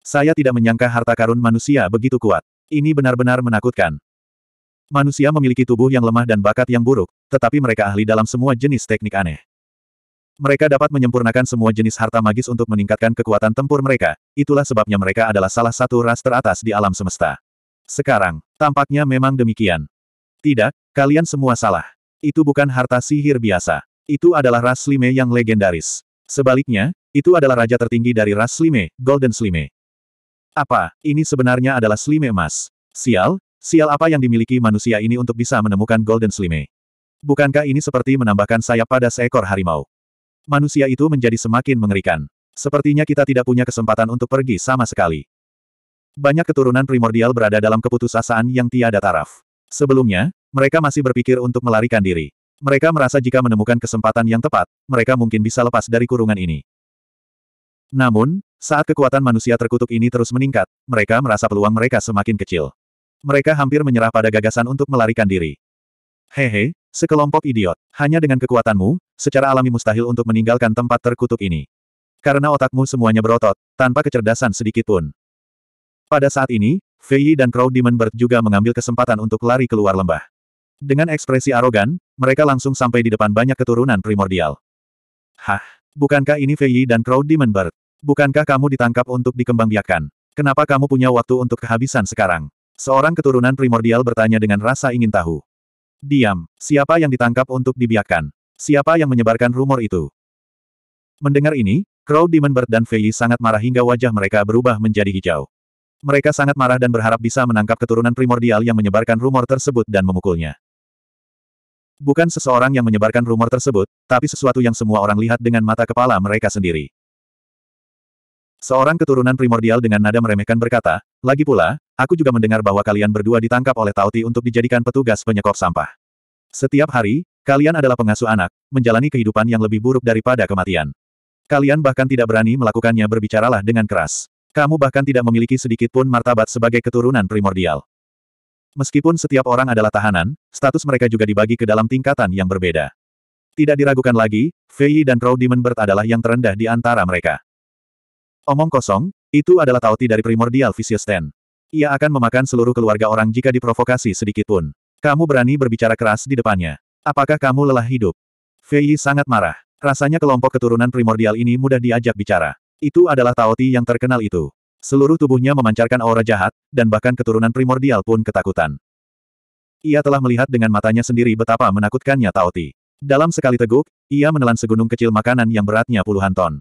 Saya tidak menyangka harta karun manusia begitu kuat. Ini benar-benar menakutkan. Manusia memiliki tubuh yang lemah dan bakat yang buruk, tetapi mereka ahli dalam semua jenis teknik aneh. Mereka dapat menyempurnakan semua jenis harta magis untuk meningkatkan kekuatan tempur mereka, itulah sebabnya mereka adalah salah satu ras teratas di alam semesta. Sekarang, tampaknya memang demikian. Tidak, kalian semua salah. Itu bukan harta sihir biasa. Itu adalah ras Slime yang legendaris. Sebaliknya, itu adalah raja tertinggi dari ras Slime, Golden Slime. Apa, ini sebenarnya adalah Slime emas? Sial, sial apa yang dimiliki manusia ini untuk bisa menemukan Golden Slime? Bukankah ini seperti menambahkan sayap pada seekor harimau? Manusia itu menjadi semakin mengerikan. Sepertinya kita tidak punya kesempatan untuk pergi sama sekali. Banyak keturunan primordial berada dalam keputusasaan yang tiada taraf. Sebelumnya, mereka masih berpikir untuk melarikan diri. Mereka merasa jika menemukan kesempatan yang tepat, mereka mungkin bisa lepas dari kurungan ini. Namun, saat kekuatan manusia terkutuk ini terus meningkat, mereka merasa peluang mereka semakin kecil. Mereka hampir menyerah pada gagasan untuk melarikan diri. Hehe, sekelompok idiot. Hanya dengan kekuatanmu, secara alami mustahil untuk meninggalkan tempat terkutuk ini. Karena otakmu semuanya berotot, tanpa kecerdasan sedikit pun. Pada saat ini, Fei Yi dan Crow Bird juga mengambil kesempatan untuk lari keluar lembah. Dengan ekspresi arogan, mereka langsung sampai di depan banyak keturunan primordial. Hah, bukankah ini Fei Yi dan Crow Bird? Bukankah kamu ditangkap untuk dikembangbiakan? Kenapa kamu punya waktu untuk kehabisan sekarang? Seorang keturunan primordial bertanya dengan rasa ingin tahu. Diam, siapa yang ditangkap untuk dibiakkan? Siapa yang menyebarkan rumor itu? Mendengar ini, Crow Bird dan Fei Yi sangat marah hingga wajah mereka berubah menjadi hijau. Mereka sangat marah dan berharap bisa menangkap keturunan primordial yang menyebarkan rumor tersebut dan memukulnya. Bukan seseorang yang menyebarkan rumor tersebut, tapi sesuatu yang semua orang lihat dengan mata kepala mereka sendiri. Seorang keturunan primordial dengan nada meremehkan berkata, lagi pula, aku juga mendengar bahwa kalian berdua ditangkap oleh Tauti untuk dijadikan petugas penyekop sampah. Setiap hari, kalian adalah pengasuh anak, menjalani kehidupan yang lebih buruk daripada kematian. Kalian bahkan tidak berani melakukannya berbicaralah dengan keras. Kamu bahkan tidak memiliki sedikit pun martabat sebagai keturunan primordial. Meskipun setiap orang adalah tahanan, status mereka juga dibagi ke dalam tingkatan yang berbeda. Tidak diragukan lagi, Fei dan Crow Demon Bird adalah yang terendah di antara mereka. Omong kosong, itu adalah tauti dari primordial Vicious Ten. Ia akan memakan seluruh keluarga orang jika diprovokasi sedikitpun. Kamu berani berbicara keras di depannya. Apakah kamu lelah hidup? Fei sangat marah. Rasanya kelompok keturunan primordial ini mudah diajak bicara. Itu adalah Taoti yang terkenal itu. Seluruh tubuhnya memancarkan aura jahat, dan bahkan keturunan primordial pun ketakutan. Ia telah melihat dengan matanya sendiri betapa menakutkannya Taoti. Dalam sekali teguk, ia menelan segunung kecil makanan yang beratnya puluhan ton.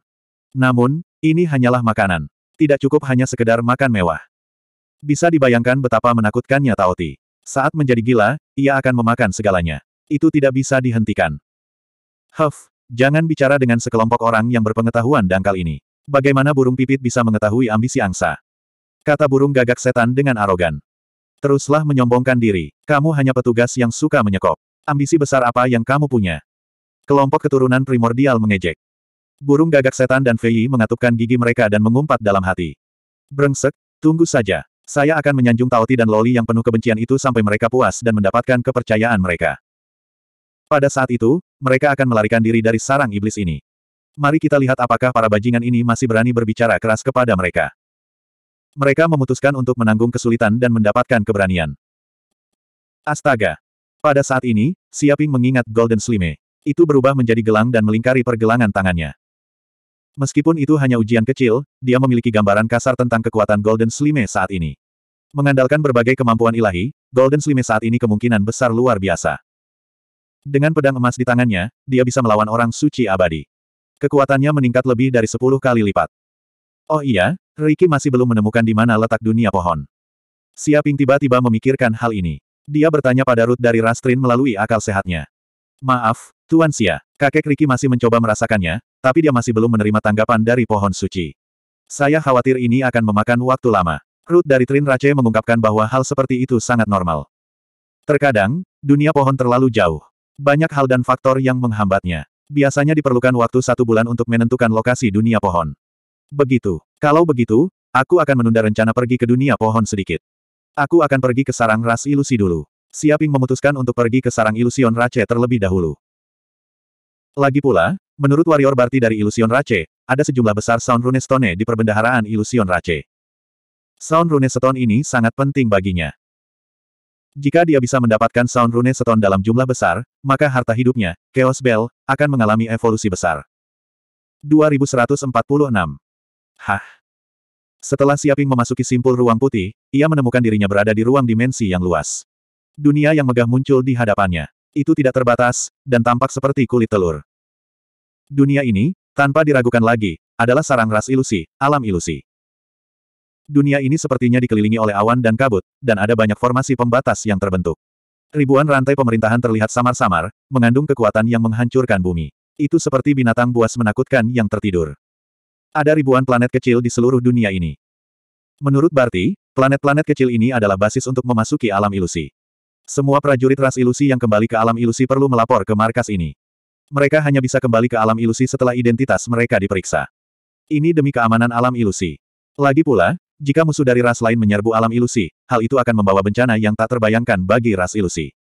Namun, ini hanyalah makanan. Tidak cukup hanya sekedar makan mewah. Bisa dibayangkan betapa menakutkannya Taoti. Saat menjadi gila, ia akan memakan segalanya. Itu tidak bisa dihentikan. Huff, jangan bicara dengan sekelompok orang yang berpengetahuan dangkal ini. Bagaimana burung pipit bisa mengetahui ambisi angsa? Kata burung gagak setan dengan arogan. Teruslah menyombongkan diri. Kamu hanya petugas yang suka menyekop. Ambisi besar apa yang kamu punya? Kelompok keturunan primordial mengejek. Burung gagak setan dan Fei mengatupkan gigi mereka dan mengumpat dalam hati. Brengsek, tunggu saja. Saya akan menyanjung Taoti dan Loli yang penuh kebencian itu sampai mereka puas dan mendapatkan kepercayaan mereka. Pada saat itu, mereka akan melarikan diri dari sarang iblis ini. Mari kita lihat apakah para bajingan ini masih berani berbicara keras kepada mereka. Mereka memutuskan untuk menanggung kesulitan dan mendapatkan keberanian. Astaga! Pada saat ini, Siaping mengingat Golden Slime. Itu berubah menjadi gelang dan melingkari pergelangan tangannya. Meskipun itu hanya ujian kecil, dia memiliki gambaran kasar tentang kekuatan Golden Slime saat ini. Mengandalkan berbagai kemampuan ilahi, Golden Slime saat ini kemungkinan besar luar biasa. Dengan pedang emas di tangannya, dia bisa melawan orang suci abadi. Kekuatannya meningkat lebih dari sepuluh kali lipat. Oh iya, Ricky masih belum menemukan di mana letak dunia pohon. Siaping tiba-tiba memikirkan hal ini. Dia bertanya pada Ruth dari Rastrin melalui akal sehatnya. Maaf, Tuan Sia, kakek Ricky masih mencoba merasakannya, tapi dia masih belum menerima tanggapan dari pohon suci. Saya khawatir ini akan memakan waktu lama. Ruth dari Trin Rache mengungkapkan bahwa hal seperti itu sangat normal. Terkadang, dunia pohon terlalu jauh. Banyak hal dan faktor yang menghambatnya. Biasanya diperlukan waktu satu bulan untuk menentukan lokasi dunia pohon. Begitu. Kalau begitu, aku akan menunda rencana pergi ke dunia pohon sedikit. Aku akan pergi ke sarang ras ilusi dulu. Siaping memutuskan untuk pergi ke sarang ilusion Rache terlebih dahulu. Lagi pula, menurut warrior Barti dari ilusion Rache, ada sejumlah besar Sound rune stone di perbendaharaan ilusion Rache. Sound rune stone ini sangat penting baginya. Jika dia bisa mendapatkan Sound Rune seton dalam jumlah besar, maka harta hidupnya, Chaos Bell, akan mengalami evolusi besar. 2146 Hah? Setelah Siaping memasuki simpul ruang putih, ia menemukan dirinya berada di ruang dimensi yang luas. Dunia yang megah muncul di hadapannya. Itu tidak terbatas, dan tampak seperti kulit telur. Dunia ini, tanpa diragukan lagi, adalah sarang ras ilusi, alam ilusi dunia ini sepertinya dikelilingi oleh awan dan kabut, dan ada banyak formasi pembatas yang terbentuk. Ribuan rantai pemerintahan terlihat samar-samar, mengandung kekuatan yang menghancurkan bumi. Itu seperti binatang buas menakutkan yang tertidur. Ada ribuan planet kecil di seluruh dunia ini. Menurut Barti, planet-planet kecil ini adalah basis untuk memasuki alam ilusi. Semua prajurit ras ilusi yang kembali ke alam ilusi perlu melapor ke markas ini. Mereka hanya bisa kembali ke alam ilusi setelah identitas mereka diperiksa. Ini demi keamanan alam ilusi. Lagi pula, jika musuh dari ras lain menyerbu alam ilusi, hal itu akan membawa bencana yang tak terbayangkan bagi ras ilusi.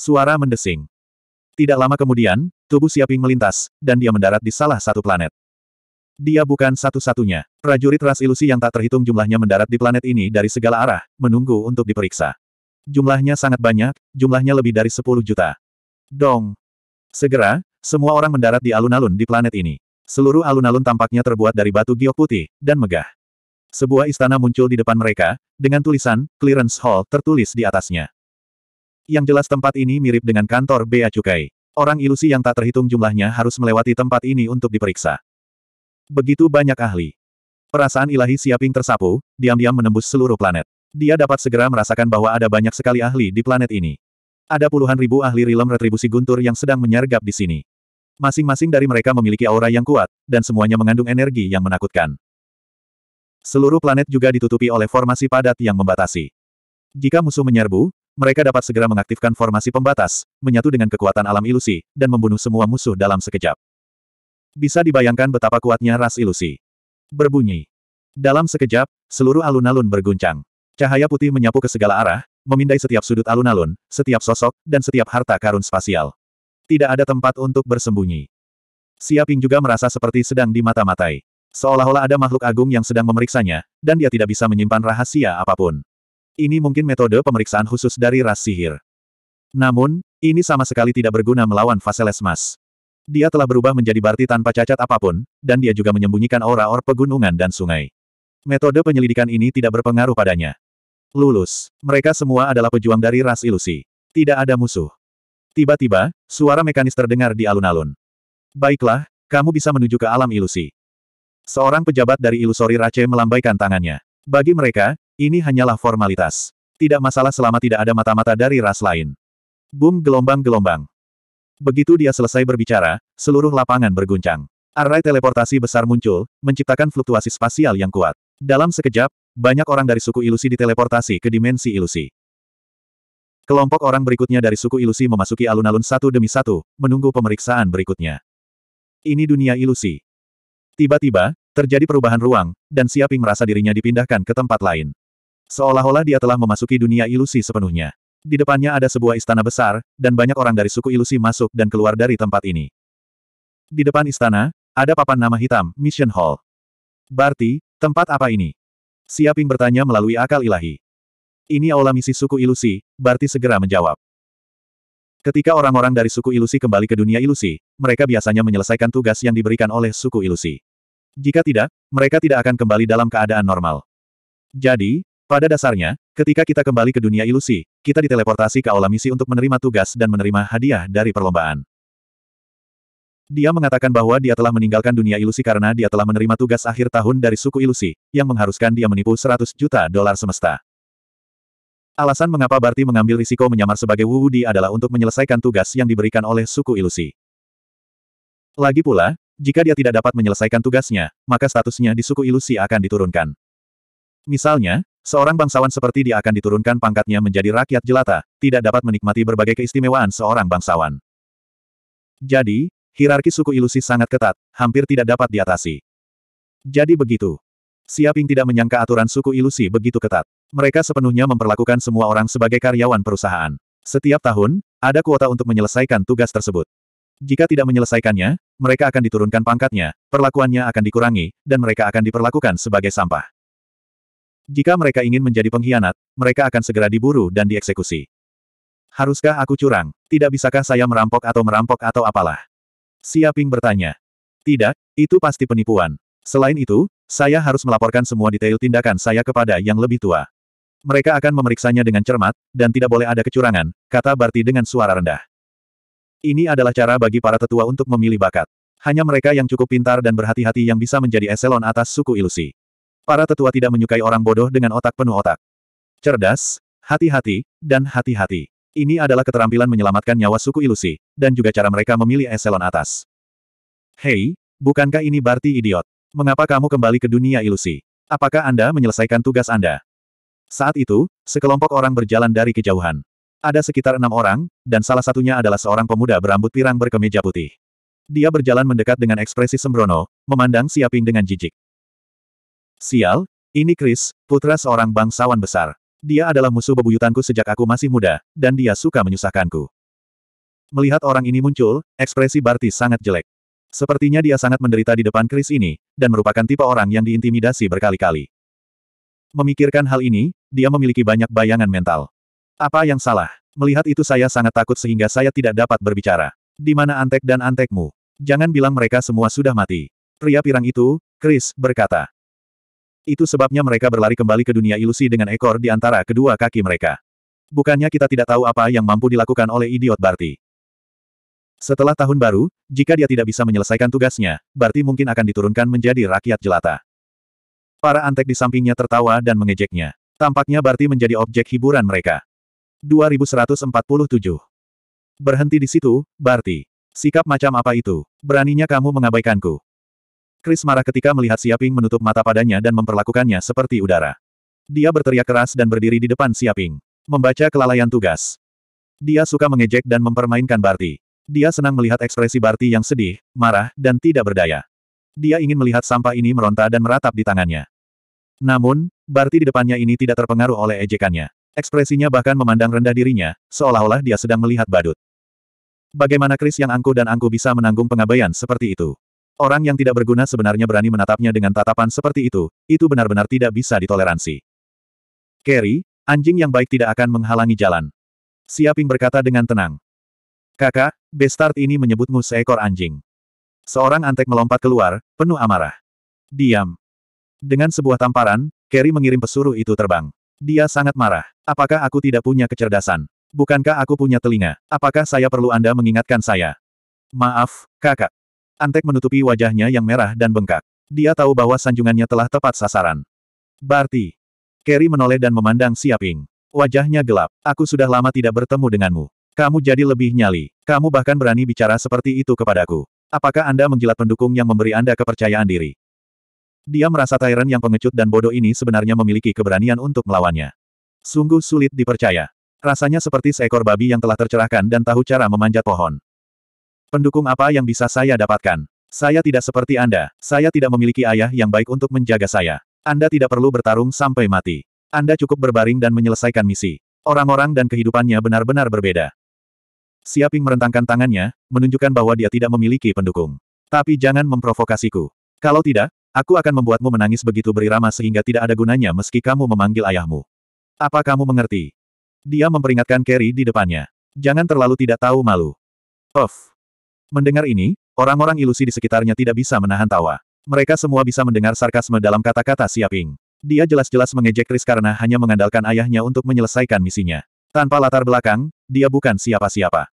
Suara mendesing. Tidak lama kemudian, tubuh Siaping melintas, dan dia mendarat di salah satu planet. Dia bukan satu-satunya. Prajurit ras ilusi yang tak terhitung jumlahnya mendarat di planet ini dari segala arah, menunggu untuk diperiksa. Jumlahnya sangat banyak, jumlahnya lebih dari 10 juta. Dong. Segera, semua orang mendarat di alun-alun di planet ini. Seluruh alun-alun tampaknya terbuat dari batu giok putih, dan megah. Sebuah istana muncul di depan mereka, dengan tulisan, Clearance Hall tertulis di atasnya. Yang jelas tempat ini mirip dengan kantor Bea Cukai. Orang ilusi yang tak terhitung jumlahnya harus melewati tempat ini untuk diperiksa. Begitu banyak ahli. Perasaan ilahi Siaping tersapu, diam-diam menembus seluruh planet. Dia dapat segera merasakan bahwa ada banyak sekali ahli di planet ini. Ada puluhan ribu ahli rilem retribusi guntur yang sedang menyergap di sini. Masing-masing dari mereka memiliki aura yang kuat, dan semuanya mengandung energi yang menakutkan. Seluruh planet juga ditutupi oleh formasi padat yang membatasi. Jika musuh menyerbu, mereka dapat segera mengaktifkan formasi pembatas, menyatu dengan kekuatan alam ilusi, dan membunuh semua musuh dalam sekejap. Bisa dibayangkan betapa kuatnya ras ilusi. Berbunyi. Dalam sekejap, seluruh alun-alun berguncang. Cahaya putih menyapu ke segala arah, memindai setiap sudut alun-alun, setiap sosok, dan setiap harta karun spasial. Tidak ada tempat untuk bersembunyi. Siaping juga merasa seperti sedang dimata-matai. Seolah-olah ada makhluk agung yang sedang memeriksanya, dan dia tidak bisa menyimpan rahasia apapun. Ini mungkin metode pemeriksaan khusus dari ras sihir. Namun, ini sama sekali tidak berguna melawan Mas. Dia telah berubah menjadi Barti tanpa cacat apapun, dan dia juga menyembunyikan aura or pegunungan dan sungai. Metode penyelidikan ini tidak berpengaruh padanya. Lulus. Mereka semua adalah pejuang dari ras ilusi. Tidak ada musuh. Tiba-tiba, suara mekanis terdengar di alun-alun. Baiklah, kamu bisa menuju ke alam ilusi. Seorang pejabat dari ilusori Rache melambaikan tangannya. Bagi mereka, ini hanyalah formalitas. Tidak masalah selama tidak ada mata-mata dari ras lain. Boom gelombang-gelombang. Begitu dia selesai berbicara, seluruh lapangan berguncang. Array teleportasi besar muncul, menciptakan fluktuasi spasial yang kuat. Dalam sekejap, banyak orang dari suku ilusi diteleportasi ke dimensi ilusi. Kelompok orang berikutnya dari suku ilusi memasuki alun-alun satu demi satu, menunggu pemeriksaan berikutnya. Ini dunia ilusi. Tiba-tiba, terjadi perubahan ruang, dan Siaping merasa dirinya dipindahkan ke tempat lain. Seolah-olah dia telah memasuki dunia ilusi sepenuhnya. Di depannya ada sebuah istana besar, dan banyak orang dari suku ilusi masuk dan keluar dari tempat ini. Di depan istana, ada papan nama hitam, Mission Hall. Barti, tempat apa ini? Siaping bertanya melalui akal ilahi. Ini aula misi suku ilusi, Barti segera menjawab. Ketika orang-orang dari suku ilusi kembali ke dunia ilusi, mereka biasanya menyelesaikan tugas yang diberikan oleh suku ilusi. Jika tidak, mereka tidak akan kembali dalam keadaan normal. Jadi, pada dasarnya, ketika kita kembali ke dunia ilusi, kita diteleportasi ke aula misi untuk menerima tugas dan menerima hadiah dari perlombaan. Dia mengatakan bahwa dia telah meninggalkan dunia ilusi karena dia telah menerima tugas akhir tahun dari suku ilusi, yang mengharuskan dia menipu 100 juta dolar semesta. Alasan mengapa Barty mengambil risiko menyamar sebagai Wu Di adalah untuk menyelesaikan tugas yang diberikan oleh suku ilusi. Lagi pula, jika dia tidak dapat menyelesaikan tugasnya, maka statusnya di suku ilusi akan diturunkan. Misalnya, seorang bangsawan seperti dia akan diturunkan pangkatnya menjadi rakyat jelata, tidak dapat menikmati berbagai keistimewaan seorang bangsawan. Jadi, hierarki suku ilusi sangat ketat, hampir tidak dapat diatasi. Jadi begitu. Siaping tidak menyangka aturan suku ilusi begitu ketat. Mereka sepenuhnya memperlakukan semua orang sebagai karyawan perusahaan. Setiap tahun, ada kuota untuk menyelesaikan tugas tersebut. Jika tidak menyelesaikannya, mereka akan diturunkan pangkatnya, perlakuannya akan dikurangi, dan mereka akan diperlakukan sebagai sampah. Jika mereka ingin menjadi pengkhianat, mereka akan segera diburu dan dieksekusi. Haruskah aku curang? Tidak bisakah saya merampok atau merampok atau apalah? Siaping bertanya. Tidak, itu pasti penipuan. Selain itu, saya harus melaporkan semua detail tindakan saya kepada yang lebih tua. Mereka akan memeriksanya dengan cermat, dan tidak boleh ada kecurangan, kata Barti dengan suara rendah. Ini adalah cara bagi para tetua untuk memilih bakat. Hanya mereka yang cukup pintar dan berhati-hati yang bisa menjadi eselon atas suku ilusi. Para tetua tidak menyukai orang bodoh dengan otak penuh otak. Cerdas, hati-hati, dan hati-hati. Ini adalah keterampilan menyelamatkan nyawa suku ilusi, dan juga cara mereka memilih eselon atas. Hei, bukankah ini Barti idiot? Mengapa kamu kembali ke dunia ilusi? Apakah Anda menyelesaikan tugas Anda? Saat itu, sekelompok orang berjalan dari kejauhan. Ada sekitar enam orang, dan salah satunya adalah seorang pemuda berambut pirang berkemeja putih. Dia berjalan mendekat dengan ekspresi sembrono, memandang Siaping dengan jijik. Sial, ini Chris, putra seorang bangsawan besar. Dia adalah musuh bebuyutanku sejak aku masih muda, dan dia suka menyusahkanku. Melihat orang ini muncul, ekspresi Barti sangat jelek. Sepertinya dia sangat menderita di depan keris ini, dan merupakan tipe orang yang diintimidasi berkali-kali. Memikirkan hal ini, dia memiliki banyak bayangan mental. Apa yang salah? Melihat itu saya sangat takut sehingga saya tidak dapat berbicara. Di mana antek dan antekmu? Jangan bilang mereka semua sudah mati. Pria pirang itu, Chris, berkata. Itu sebabnya mereka berlari kembali ke dunia ilusi dengan ekor di antara kedua kaki mereka. Bukannya kita tidak tahu apa yang mampu dilakukan oleh idiot Barty. Setelah tahun baru, jika dia tidak bisa menyelesaikan tugasnya, berarti mungkin akan diturunkan menjadi rakyat jelata. Para antek di sampingnya tertawa dan mengejeknya. Tampaknya Barti menjadi objek hiburan mereka. 2147. Berhenti di situ, Barti. Sikap macam apa itu? Beraninya kamu mengabaikanku. Chris marah ketika melihat Siaping menutup mata padanya dan memperlakukannya seperti udara. Dia berteriak keras dan berdiri di depan Siaping. Membaca kelalaian tugas. Dia suka mengejek dan mempermainkan Barti. Dia senang melihat ekspresi Barti yang sedih, marah, dan tidak berdaya. Dia ingin melihat sampah ini meronta dan meratap di tangannya. Namun, Barti di depannya ini tidak terpengaruh oleh ejekannya. Ekspresinya bahkan memandang rendah dirinya, seolah-olah dia sedang melihat badut. Bagaimana Kris yang angkuh dan angkuh bisa menanggung pengabaian seperti itu? Orang yang tidak berguna sebenarnya berani menatapnya dengan tatapan seperti itu, itu benar-benar tidak bisa ditoleransi. Kerry, anjing yang baik tidak akan menghalangi jalan. Siaping berkata dengan tenang. Kakak, Bestart ini menyebutmu seekor anjing. Seorang antek melompat keluar, penuh amarah. Diam. Dengan sebuah tamparan, Kerry mengirim pesuruh itu terbang. Dia sangat marah. Apakah aku tidak punya kecerdasan? Bukankah aku punya telinga? Apakah saya perlu Anda mengingatkan saya? Maaf, kakak. Antek menutupi wajahnya yang merah dan bengkak. Dia tahu bahwa sanjungannya telah tepat sasaran. Barti. Kerry menoleh dan memandang Siaping. Wajahnya gelap. Aku sudah lama tidak bertemu denganmu. Kamu jadi lebih nyali. Kamu bahkan berani bicara seperti itu kepadaku. Apakah Anda menjilat pendukung yang memberi Anda kepercayaan diri? Dia merasa Tyrant yang pengecut dan bodoh ini sebenarnya memiliki keberanian untuk melawannya. Sungguh sulit dipercaya. Rasanya seperti seekor babi yang telah tercerahkan dan tahu cara memanjat pohon. Pendukung apa yang bisa saya dapatkan? Saya tidak seperti Anda. Saya tidak memiliki ayah yang baik untuk menjaga saya. Anda tidak perlu bertarung sampai mati. Anda cukup berbaring dan menyelesaikan misi. Orang-orang dan kehidupannya benar-benar berbeda. Siaping merentangkan tangannya, menunjukkan bahwa dia tidak memiliki pendukung. Tapi jangan memprovokasiku. Kalau tidak, aku akan membuatmu menangis begitu berirama sehingga tidak ada gunanya meski kamu memanggil ayahmu. Apa kamu mengerti? Dia memperingatkan Kerry di depannya. Jangan terlalu tidak tahu malu. Of. Mendengar ini, orang-orang ilusi di sekitarnya tidak bisa menahan tawa. Mereka semua bisa mendengar sarkasme dalam kata-kata Siaping. Dia jelas-jelas mengejek Chris karena hanya mengandalkan ayahnya untuk menyelesaikan misinya. Tanpa latar belakang, dia bukan siapa-siapa.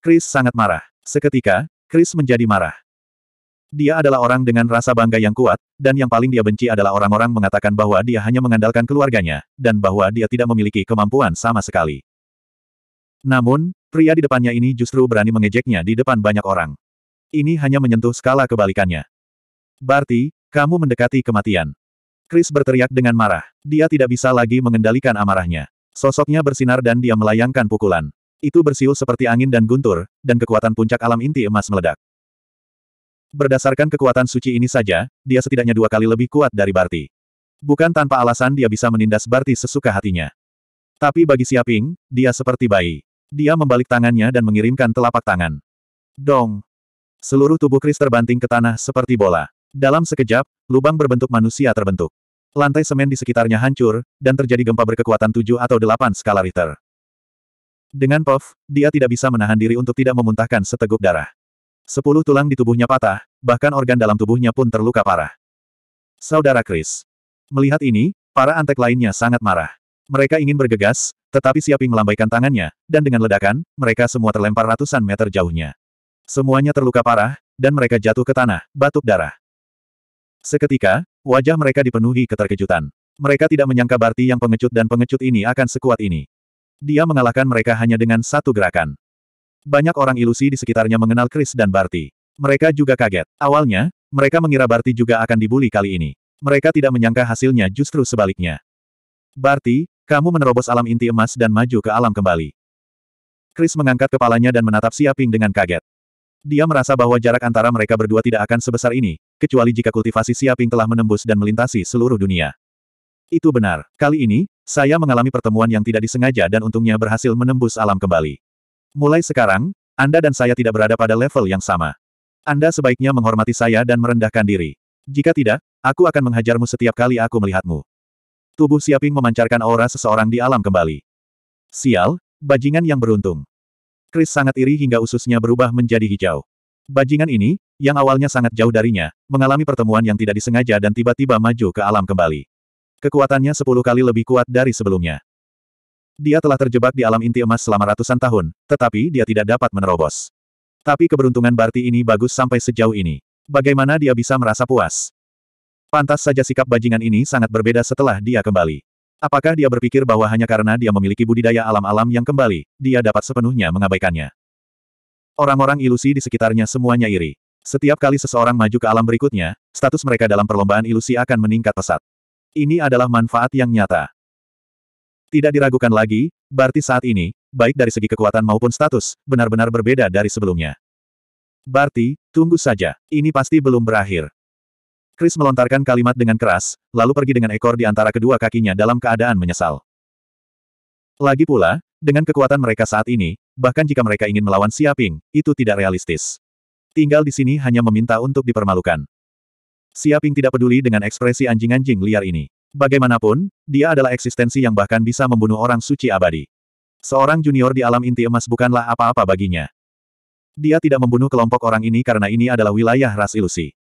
Chris sangat marah. Seketika, Chris menjadi marah. Dia adalah orang dengan rasa bangga yang kuat, dan yang paling dia benci adalah orang-orang mengatakan bahwa dia hanya mengandalkan keluarganya, dan bahwa dia tidak memiliki kemampuan sama sekali. Namun, pria di depannya ini justru berani mengejeknya di depan banyak orang. Ini hanya menyentuh skala kebalikannya. Berarti, kamu mendekati kematian. Chris berteriak dengan marah. Dia tidak bisa lagi mengendalikan amarahnya. Sosoknya bersinar dan dia melayangkan pukulan. Itu bersiul seperti angin dan guntur, dan kekuatan puncak alam inti emas meledak. Berdasarkan kekuatan suci ini saja, dia setidaknya dua kali lebih kuat dari Barti. Bukan tanpa alasan dia bisa menindas Barti sesuka hatinya. Tapi bagi Siaping, dia seperti bayi. Dia membalik tangannya dan mengirimkan telapak tangan. Dong! Seluruh tubuh Chris terbanting ke tanah seperti bola. Dalam sekejap, lubang berbentuk manusia terbentuk. Lantai semen di sekitarnya hancur, dan terjadi gempa berkekuatan 7 atau 8 skala Richter. Dengan Puff, dia tidak bisa menahan diri untuk tidak memuntahkan seteguk darah. Sepuluh tulang di tubuhnya patah, bahkan organ dalam tubuhnya pun terluka parah. Saudara Chris. Melihat ini, para antek lainnya sangat marah. Mereka ingin bergegas, tetapi siapin melambaikan tangannya, dan dengan ledakan, mereka semua terlempar ratusan meter jauhnya. Semuanya terluka parah, dan mereka jatuh ke tanah, batuk darah. Seketika, wajah mereka dipenuhi keterkejutan. Mereka tidak menyangka Barti yang pengecut dan pengecut ini akan sekuat ini. Dia mengalahkan mereka hanya dengan satu gerakan. Banyak orang ilusi di sekitarnya mengenal Chris dan Barty. Mereka juga kaget. Awalnya, mereka mengira Barty juga akan dibully kali ini. Mereka tidak menyangka hasilnya justru sebaliknya. Barty, kamu menerobos alam inti emas dan maju ke alam kembali. Chris mengangkat kepalanya dan menatap Siaping dengan kaget. Dia merasa bahwa jarak antara mereka berdua tidak akan sebesar ini, kecuali jika kultivasi Siaping telah menembus dan melintasi seluruh dunia. Itu benar. Kali ini, saya mengalami pertemuan yang tidak disengaja dan untungnya berhasil menembus alam kembali. Mulai sekarang, Anda dan saya tidak berada pada level yang sama. Anda sebaiknya menghormati saya dan merendahkan diri. Jika tidak, aku akan menghajarmu setiap kali aku melihatmu. Tubuh Siaping memancarkan aura seseorang di alam kembali. Sial, bajingan yang beruntung. Chris sangat iri hingga ususnya berubah menjadi hijau. Bajingan ini, yang awalnya sangat jauh darinya, mengalami pertemuan yang tidak disengaja dan tiba-tiba maju ke alam kembali. Kekuatannya sepuluh kali lebih kuat dari sebelumnya. Dia telah terjebak di alam inti emas selama ratusan tahun, tetapi dia tidak dapat menerobos. Tapi keberuntungan Barti ini bagus sampai sejauh ini. Bagaimana dia bisa merasa puas? Pantas saja sikap bajingan ini sangat berbeda setelah dia kembali. Apakah dia berpikir bahwa hanya karena dia memiliki budidaya alam-alam yang kembali, dia dapat sepenuhnya mengabaikannya? Orang-orang ilusi di sekitarnya semuanya iri. Setiap kali seseorang maju ke alam berikutnya, status mereka dalam perlombaan ilusi akan meningkat pesat. Ini adalah manfaat yang nyata. Tidak diragukan lagi, Barti saat ini, baik dari segi kekuatan maupun status, benar-benar berbeda dari sebelumnya. Barti, tunggu saja, ini pasti belum berakhir. Chris melontarkan kalimat dengan keras, lalu pergi dengan ekor di antara kedua kakinya dalam keadaan menyesal. Lagi pula, dengan kekuatan mereka saat ini, bahkan jika mereka ingin melawan Siaping, itu tidak realistis. Tinggal di sini hanya meminta untuk dipermalukan. Siaping tidak peduli dengan ekspresi anjing-anjing liar ini. Bagaimanapun, dia adalah eksistensi yang bahkan bisa membunuh orang suci abadi. Seorang junior di alam inti emas bukanlah apa-apa baginya. Dia tidak membunuh kelompok orang ini karena ini adalah wilayah ras ilusi.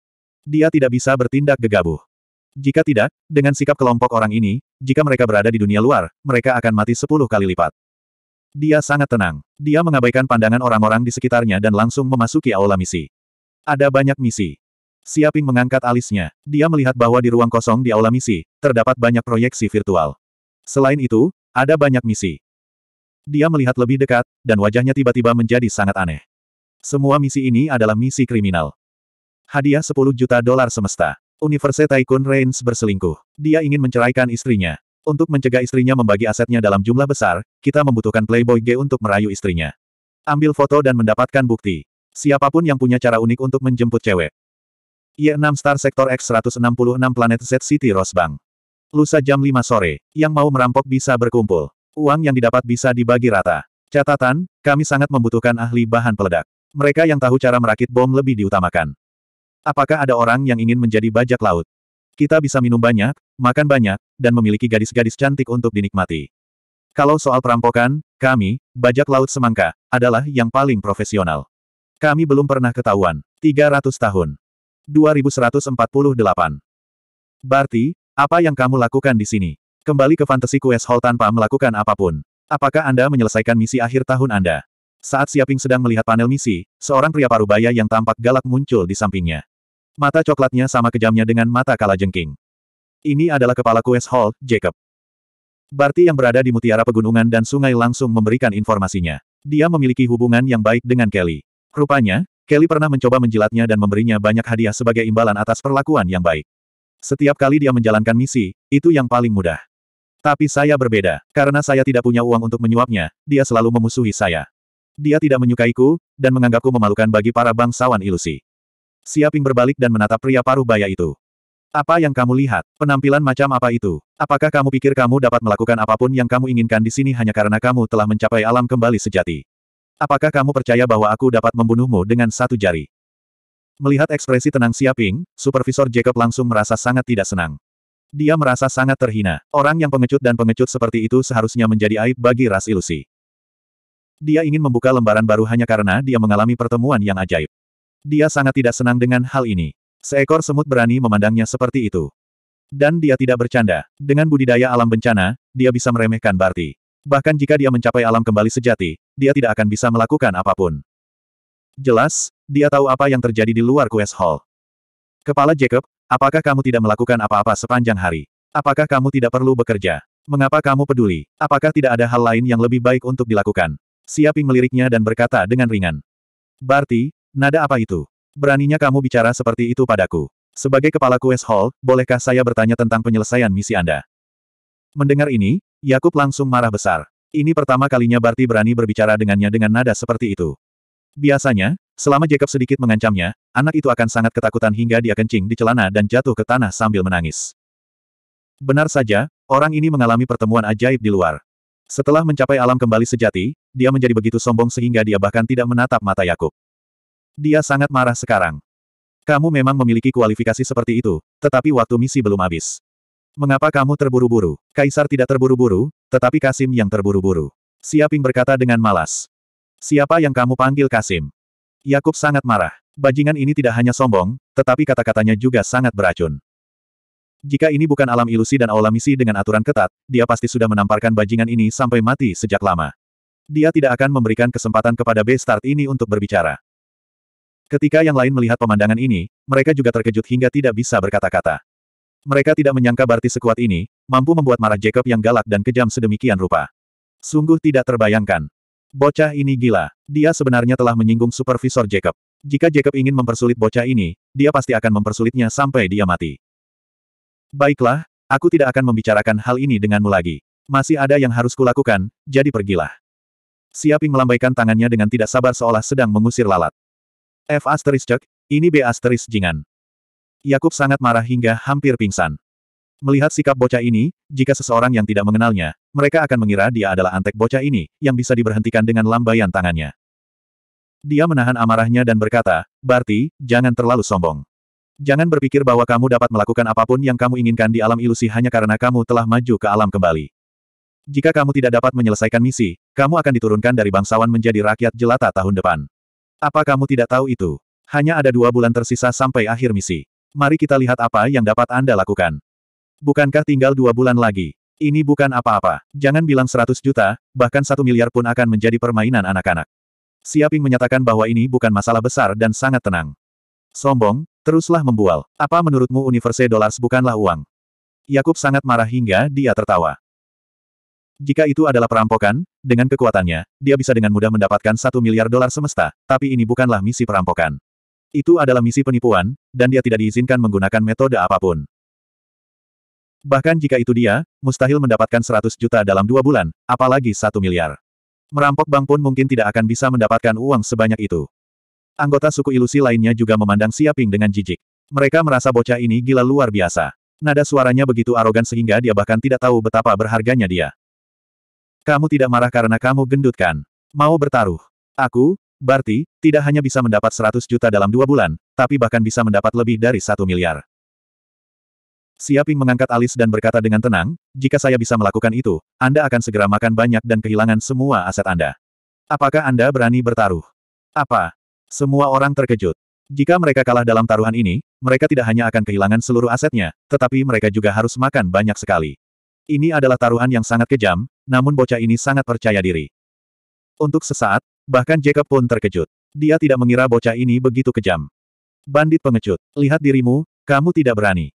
Dia tidak bisa bertindak gegabah. Jika tidak, dengan sikap kelompok orang ini, jika mereka berada di dunia luar, mereka akan mati sepuluh kali lipat. Dia sangat tenang. Dia mengabaikan pandangan orang-orang di sekitarnya dan langsung memasuki aula misi. Ada banyak misi. Siaping mengangkat alisnya. Dia melihat bahwa di ruang kosong di aula misi, terdapat banyak proyeksi virtual. Selain itu, ada banyak misi. Dia melihat lebih dekat, dan wajahnya tiba-tiba menjadi sangat aneh. Semua misi ini adalah misi kriminal. Hadiah 10 juta dolar semesta. Universe Tycoon Reigns berselingkuh. Dia ingin menceraikan istrinya. Untuk mencegah istrinya membagi asetnya dalam jumlah besar, kita membutuhkan Playboy G untuk merayu istrinya. Ambil foto dan mendapatkan bukti. Siapapun yang punya cara unik untuk menjemput cewek. Y6 iya, Star Sektor X166 Planet Z City Rosbang. Lusa jam 5 sore, yang mau merampok bisa berkumpul. Uang yang didapat bisa dibagi rata. Catatan, kami sangat membutuhkan ahli bahan peledak. Mereka yang tahu cara merakit bom lebih diutamakan. Apakah ada orang yang ingin menjadi bajak laut? Kita bisa minum banyak, makan banyak, dan memiliki gadis-gadis cantik untuk dinikmati. Kalau soal perampokan, kami, bajak laut semangka, adalah yang paling profesional. Kami belum pernah ketahuan. 300 tahun. 2148. Barti, apa yang kamu lakukan di sini? Kembali ke Fantasy Quest Hall tanpa melakukan apapun. Apakah Anda menyelesaikan misi akhir tahun Anda? Saat Siaping sedang melihat panel misi, seorang pria parubaya yang tampak galak muncul di sampingnya. Mata coklatnya sama kejamnya dengan mata Kala Jengking. Ini adalah kepala Quest Hall, Jacob. Barti yang berada di Mutiara Pegunungan dan Sungai langsung memberikan informasinya. Dia memiliki hubungan yang baik dengan Kelly. Rupanya, Kelly pernah mencoba menjilatnya dan memberinya banyak hadiah sebagai imbalan atas perlakuan yang baik. Setiap kali dia menjalankan misi, itu yang paling mudah. Tapi saya berbeda, karena saya tidak punya uang untuk menyuapnya, dia selalu memusuhi saya. Dia tidak menyukaiku, dan menganggapku memalukan bagi para bangsawan ilusi. Siaping berbalik dan menatap pria paruh baya itu. Apa yang kamu lihat? Penampilan macam apa itu? Apakah kamu pikir kamu dapat melakukan apapun yang kamu inginkan di sini hanya karena kamu telah mencapai alam kembali sejati? Apakah kamu percaya bahwa aku dapat membunuhmu dengan satu jari? Melihat ekspresi tenang Siaping, Supervisor Jacob langsung merasa sangat tidak senang. Dia merasa sangat terhina. Orang yang pengecut dan pengecut seperti itu seharusnya menjadi aib bagi ras ilusi. Dia ingin membuka lembaran baru hanya karena dia mengalami pertemuan yang ajaib. Dia sangat tidak senang dengan hal ini. Seekor semut berani memandangnya seperti itu. Dan dia tidak bercanda. Dengan budidaya alam bencana, dia bisa meremehkan Barti. Bahkan jika dia mencapai alam kembali sejati, dia tidak akan bisa melakukan apapun. Jelas, dia tahu apa yang terjadi di luar Quest Hall. Kepala Jacob, apakah kamu tidak melakukan apa-apa sepanjang hari? Apakah kamu tidak perlu bekerja? Mengapa kamu peduli? Apakah tidak ada hal lain yang lebih baik untuk dilakukan? Siaping meliriknya dan berkata dengan ringan. Barti, nada apa itu? Beraninya kamu bicara seperti itu padaku. Sebagai kepala Quest Hall, bolehkah saya bertanya tentang penyelesaian misi Anda? Mendengar ini, Yakub langsung marah besar. Ini pertama kalinya Barti berani berbicara dengannya dengan nada seperti itu. Biasanya, selama Jacob sedikit mengancamnya, anak itu akan sangat ketakutan hingga dia kencing di celana dan jatuh ke tanah sambil menangis. Benar saja, orang ini mengalami pertemuan ajaib di luar. Setelah mencapai alam kembali sejati, dia menjadi begitu sombong sehingga dia bahkan tidak menatap mata Yakub. Dia sangat marah sekarang. Kamu memang memiliki kualifikasi seperti itu, tetapi waktu misi belum habis. Mengapa kamu terburu-buru? Kaisar tidak terburu-buru, tetapi Kasim yang terburu-buru. Siaping berkata dengan malas. Siapa yang kamu panggil Kasim? Yakub sangat marah. Bajingan ini tidak hanya sombong, tetapi kata-katanya juga sangat beracun. Jika ini bukan alam ilusi dan aula misi dengan aturan ketat, dia pasti sudah menamparkan bajingan ini sampai mati sejak lama. Dia tidak akan memberikan kesempatan kepada B-Start ini untuk berbicara. Ketika yang lain melihat pemandangan ini, mereka juga terkejut hingga tidak bisa berkata-kata. Mereka tidak menyangka Barti sekuat ini, mampu membuat marah Jacob yang galak dan kejam sedemikian rupa. Sungguh tidak terbayangkan. Bocah ini gila. Dia sebenarnya telah menyinggung supervisor Jacob. Jika Jacob ingin mempersulit bocah ini, dia pasti akan mempersulitnya sampai dia mati. Baiklah, aku tidak akan membicarakan hal ini denganmu lagi. Masih ada yang harus kulakukan, jadi pergilah. Siaping melambaikan tangannya dengan tidak sabar seolah sedang mengusir lalat. F asteris asterisk, ini B asteris jingan. Yakub sangat marah hingga hampir pingsan. Melihat sikap bocah ini, jika seseorang yang tidak mengenalnya, mereka akan mengira dia adalah antek bocah ini, yang bisa diberhentikan dengan lambaian tangannya. Dia menahan amarahnya dan berkata, Barti, jangan terlalu sombong. Jangan berpikir bahwa kamu dapat melakukan apapun yang kamu inginkan di alam ilusi hanya karena kamu telah maju ke alam kembali. Jika kamu tidak dapat menyelesaikan misi, kamu akan diturunkan dari bangsawan menjadi rakyat jelata tahun depan. Apa kamu tidak tahu itu? Hanya ada dua bulan tersisa sampai akhir misi. Mari kita lihat apa yang dapat Anda lakukan. Bukankah tinggal dua bulan lagi? Ini bukan apa-apa. Jangan bilang 100 juta, bahkan satu miliar pun akan menjadi permainan anak-anak. Siaping menyatakan bahwa ini bukan masalah besar dan sangat tenang. Sombong, teruslah membual. Apa menurutmu Universe Dollars bukanlah uang? Yakub sangat marah hingga dia tertawa. Jika itu adalah perampokan, dengan kekuatannya, dia bisa dengan mudah mendapatkan satu miliar dolar semesta, tapi ini bukanlah misi perampokan. Itu adalah misi penipuan, dan dia tidak diizinkan menggunakan metode apapun. Bahkan jika itu dia, mustahil mendapatkan 100 juta dalam dua bulan, apalagi satu miliar. Merampok bank pun mungkin tidak akan bisa mendapatkan uang sebanyak itu. Anggota suku ilusi lainnya juga memandang Siaping dengan jijik. Mereka merasa bocah ini gila luar biasa. Nada suaranya begitu arogan sehingga dia bahkan tidak tahu betapa berharganya dia. Kamu tidak marah karena kamu gendutkan. Mau bertaruh? Aku, Berarti, tidak hanya bisa mendapat 100 juta dalam dua bulan, tapi bahkan bisa mendapat lebih dari satu miliar. Siaping mengangkat alis dan berkata dengan tenang, jika saya bisa melakukan itu, Anda akan segera makan banyak dan kehilangan semua aset Anda. Apakah Anda berani bertaruh? Apa? Semua orang terkejut. Jika mereka kalah dalam taruhan ini, mereka tidak hanya akan kehilangan seluruh asetnya, tetapi mereka juga harus makan banyak sekali. Ini adalah taruhan yang sangat kejam, namun bocah ini sangat percaya diri. Untuk sesaat, Bahkan Jacob pun terkejut. Dia tidak mengira bocah ini begitu kejam. Bandit pengecut, lihat dirimu, kamu tidak berani.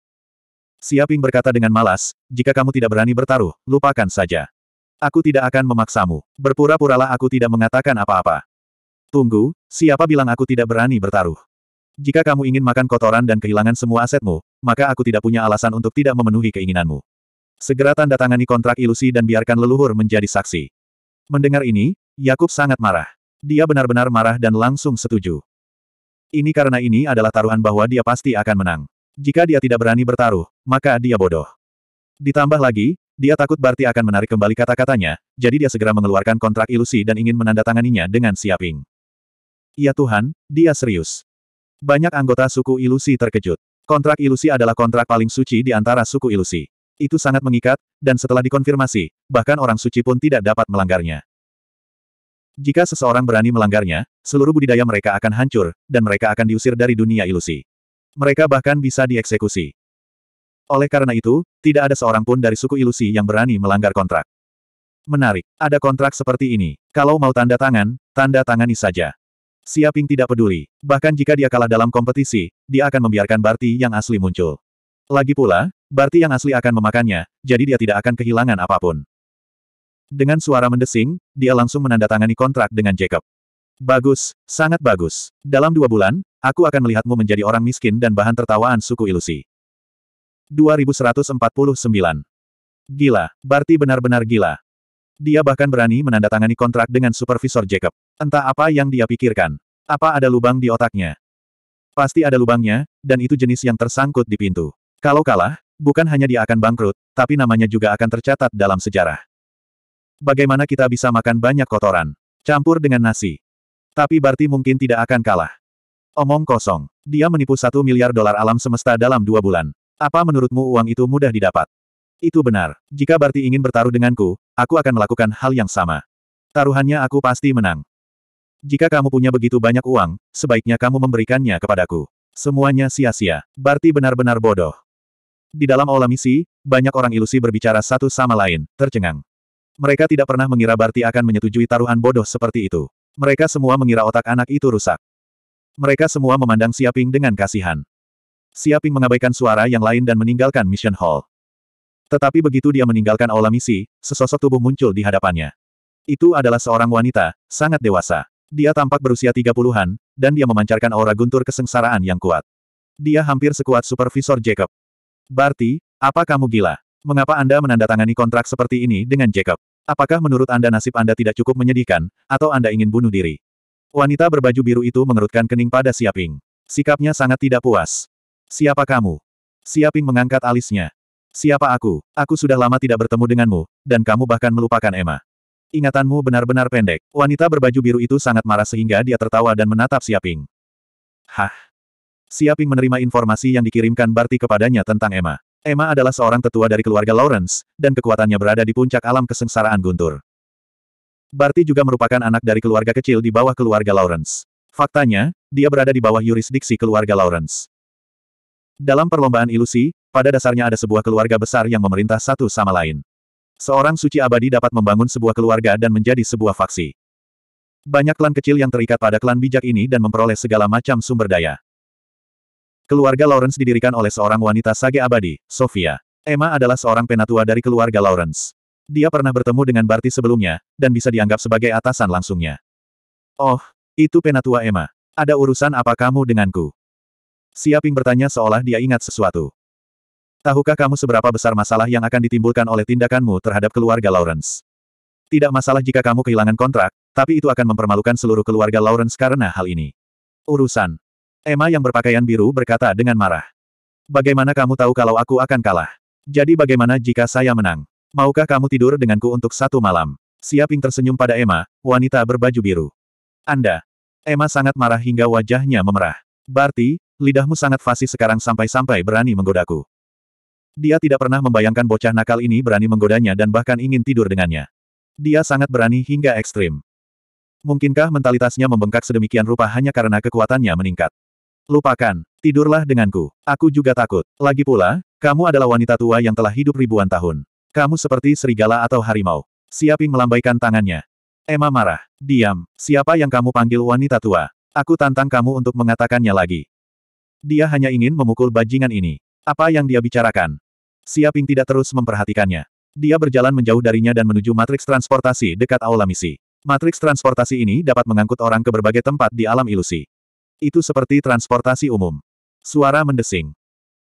Siaping berkata dengan malas, jika kamu tidak berani bertaruh, lupakan saja. Aku tidak akan memaksamu. Berpura-puralah aku tidak mengatakan apa-apa. Tunggu, siapa bilang aku tidak berani bertaruh? Jika kamu ingin makan kotoran dan kehilangan semua asetmu, maka aku tidak punya alasan untuk tidak memenuhi keinginanmu. Segera tanda tangani kontrak ilusi dan biarkan leluhur menjadi saksi. Mendengar ini, Yakub sangat marah. Dia benar-benar marah dan langsung setuju. Ini karena ini adalah taruhan bahwa dia pasti akan menang. Jika dia tidak berani bertaruh, maka dia bodoh. Ditambah lagi, dia takut Barti akan menarik kembali kata-katanya, jadi dia segera mengeluarkan kontrak ilusi dan ingin menandatanganinya dengan siaping. Ya Tuhan, dia serius. Banyak anggota suku ilusi terkejut. Kontrak ilusi adalah kontrak paling suci di antara suku ilusi. Itu sangat mengikat, dan setelah dikonfirmasi, bahkan orang suci pun tidak dapat melanggarnya. Jika seseorang berani melanggarnya, seluruh budidaya mereka akan hancur, dan mereka akan diusir dari dunia ilusi. Mereka bahkan bisa dieksekusi. Oleh karena itu, tidak ada seorang pun dari suku ilusi yang berani melanggar kontrak. Menarik, ada kontrak seperti ini. Kalau mau tanda tangan, tanda tangani saja. Siaping tidak peduli. Bahkan jika dia kalah dalam kompetisi, dia akan membiarkan Barti yang asli muncul. Lagi pula, Barti yang asli akan memakannya, jadi dia tidak akan kehilangan apapun. Dengan suara mendesing, dia langsung menandatangani kontrak dengan Jacob. Bagus, sangat bagus. Dalam dua bulan, aku akan melihatmu menjadi orang miskin dan bahan tertawaan suku ilusi. 2149. Gila, Barty benar-benar gila. Dia bahkan berani menandatangani kontrak dengan supervisor Jacob. Entah apa yang dia pikirkan. Apa ada lubang di otaknya? Pasti ada lubangnya, dan itu jenis yang tersangkut di pintu. Kalau kalah, bukan hanya dia akan bangkrut, tapi namanya juga akan tercatat dalam sejarah. Bagaimana kita bisa makan banyak kotoran? Campur dengan nasi. Tapi Barti mungkin tidak akan kalah. Omong kosong. Dia menipu satu miliar dolar alam semesta dalam dua bulan. Apa menurutmu uang itu mudah didapat? Itu benar. Jika Barti ingin bertaruh denganku, aku akan melakukan hal yang sama. Taruhannya aku pasti menang. Jika kamu punya begitu banyak uang, sebaiknya kamu memberikannya kepadaku. Semuanya sia-sia. Barti benar-benar bodoh. Di dalam aula misi, banyak orang ilusi berbicara satu sama lain, tercengang. Mereka tidak pernah mengira Barti akan menyetujui taruhan bodoh seperti itu. Mereka semua mengira otak anak itu rusak. Mereka semua memandang Siaping dengan kasihan. Siaping mengabaikan suara yang lain dan meninggalkan Mission Hall. Tetapi begitu dia meninggalkan aula misi, sesosok tubuh muncul di hadapannya. Itu adalah seorang wanita, sangat dewasa. Dia tampak berusia 30-an, dan dia memancarkan aura guntur kesengsaraan yang kuat. Dia hampir sekuat supervisor Jacob. Barti, apa kamu gila? Mengapa Anda menandatangani kontrak seperti ini dengan Jacob? Apakah menurut Anda nasib Anda tidak cukup menyedihkan, atau Anda ingin bunuh diri? Wanita berbaju biru itu mengerutkan kening pada Siaping. Sikapnya sangat tidak puas. Siapa kamu? Siaping mengangkat alisnya. Siapa aku? Aku sudah lama tidak bertemu denganmu, dan kamu bahkan melupakan Emma. Ingatanmu benar-benar pendek. Wanita berbaju biru itu sangat marah sehingga dia tertawa dan menatap Siaping. Hah? Siaping menerima informasi yang dikirimkan Barti kepadanya tentang Emma. Emma adalah seorang tetua dari keluarga Lawrence, dan kekuatannya berada di puncak alam kesengsaraan guntur. Barty juga merupakan anak dari keluarga kecil di bawah keluarga Lawrence. Faktanya, dia berada di bawah yurisdiksi keluarga Lawrence. Dalam perlombaan ilusi, pada dasarnya ada sebuah keluarga besar yang memerintah satu sama lain. Seorang suci abadi dapat membangun sebuah keluarga dan menjadi sebuah faksi. Banyak klan kecil yang terikat pada klan bijak ini dan memperoleh segala macam sumber daya. Keluarga Lawrence didirikan oleh seorang wanita sage abadi, Sofia. Emma adalah seorang penatua dari keluarga Lawrence. Dia pernah bertemu dengan Barty sebelumnya, dan bisa dianggap sebagai atasan langsungnya. Oh, itu penatua Emma. Ada urusan apa kamu denganku? Siaping bertanya seolah dia ingat sesuatu. Tahukah kamu seberapa besar masalah yang akan ditimbulkan oleh tindakanmu terhadap keluarga Lawrence? Tidak masalah jika kamu kehilangan kontrak, tapi itu akan mempermalukan seluruh keluarga Lawrence karena hal ini. Urusan Emma yang berpakaian biru berkata dengan marah. Bagaimana kamu tahu kalau aku akan kalah? Jadi bagaimana jika saya menang? Maukah kamu tidur denganku untuk satu malam? Siaping tersenyum pada Emma, wanita berbaju biru. Anda. Emma sangat marah hingga wajahnya memerah. Barti, lidahmu sangat fasih sekarang sampai-sampai berani menggodaku. Dia tidak pernah membayangkan bocah nakal ini berani menggodanya dan bahkan ingin tidur dengannya. Dia sangat berani hingga ekstrim. Mungkinkah mentalitasnya membengkak sedemikian rupa hanya karena kekuatannya meningkat? Lupakan, tidurlah denganku. Aku juga takut. Lagi pula, kamu adalah wanita tua yang telah hidup ribuan tahun. Kamu seperti serigala atau harimau. Siaping melambaikan tangannya. Emma marah. Diam, siapa yang kamu panggil wanita tua? Aku tantang kamu untuk mengatakannya lagi. Dia hanya ingin memukul bajingan ini. Apa yang dia bicarakan? Siaping tidak terus memperhatikannya. Dia berjalan menjauh darinya dan menuju matriks transportasi dekat aula misi. Matriks transportasi ini dapat mengangkut orang ke berbagai tempat di alam ilusi. Itu seperti transportasi umum. Suara mendesing.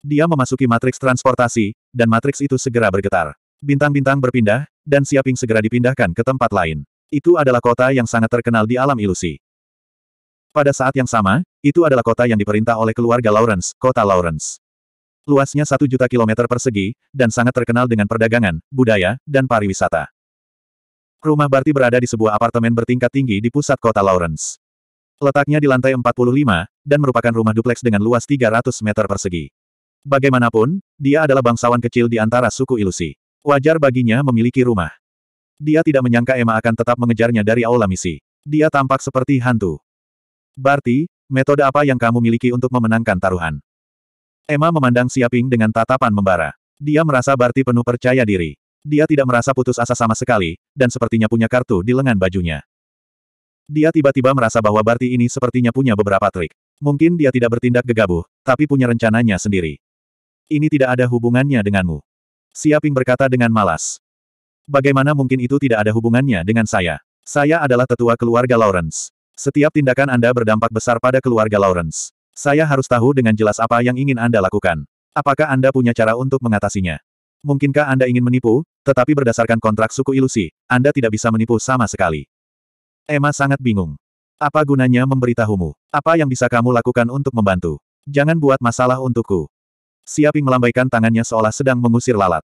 Dia memasuki matriks transportasi, dan matriks itu segera bergetar. Bintang-bintang berpindah, dan Siaping segera dipindahkan ke tempat lain. Itu adalah kota yang sangat terkenal di alam ilusi. Pada saat yang sama, itu adalah kota yang diperintah oleh keluarga Lawrence, kota Lawrence. Luasnya satu juta kilometer persegi, dan sangat terkenal dengan perdagangan, budaya, dan pariwisata. Rumah Barti berada di sebuah apartemen bertingkat tinggi di pusat kota Lawrence. Letaknya di lantai 45, dan merupakan rumah dupleks dengan luas 300 meter persegi. Bagaimanapun, dia adalah bangsawan kecil di antara suku ilusi. Wajar baginya memiliki rumah. Dia tidak menyangka Emma akan tetap mengejarnya dari aula misi. Dia tampak seperti hantu. Barti, metode apa yang kamu miliki untuk memenangkan taruhan? Emma memandang Siaping dengan tatapan membara. Dia merasa Barti penuh percaya diri. Dia tidak merasa putus asa sama sekali, dan sepertinya punya kartu di lengan bajunya. Dia tiba-tiba merasa bahwa Barti ini sepertinya punya beberapa trik. Mungkin dia tidak bertindak gegabah, tapi punya rencananya sendiri. Ini tidak ada hubungannya denganmu. Siaping berkata dengan malas. Bagaimana mungkin itu tidak ada hubungannya dengan saya? Saya adalah tetua keluarga Lawrence. Setiap tindakan Anda berdampak besar pada keluarga Lawrence. Saya harus tahu dengan jelas apa yang ingin Anda lakukan. Apakah Anda punya cara untuk mengatasinya? Mungkinkah Anda ingin menipu, tetapi berdasarkan kontrak suku ilusi, Anda tidak bisa menipu sama sekali. Emma sangat bingung. Apa gunanya memberitahumu? Apa yang bisa kamu lakukan untuk membantu? Jangan buat masalah untukku. Siaping melambaikan tangannya seolah sedang mengusir lalat.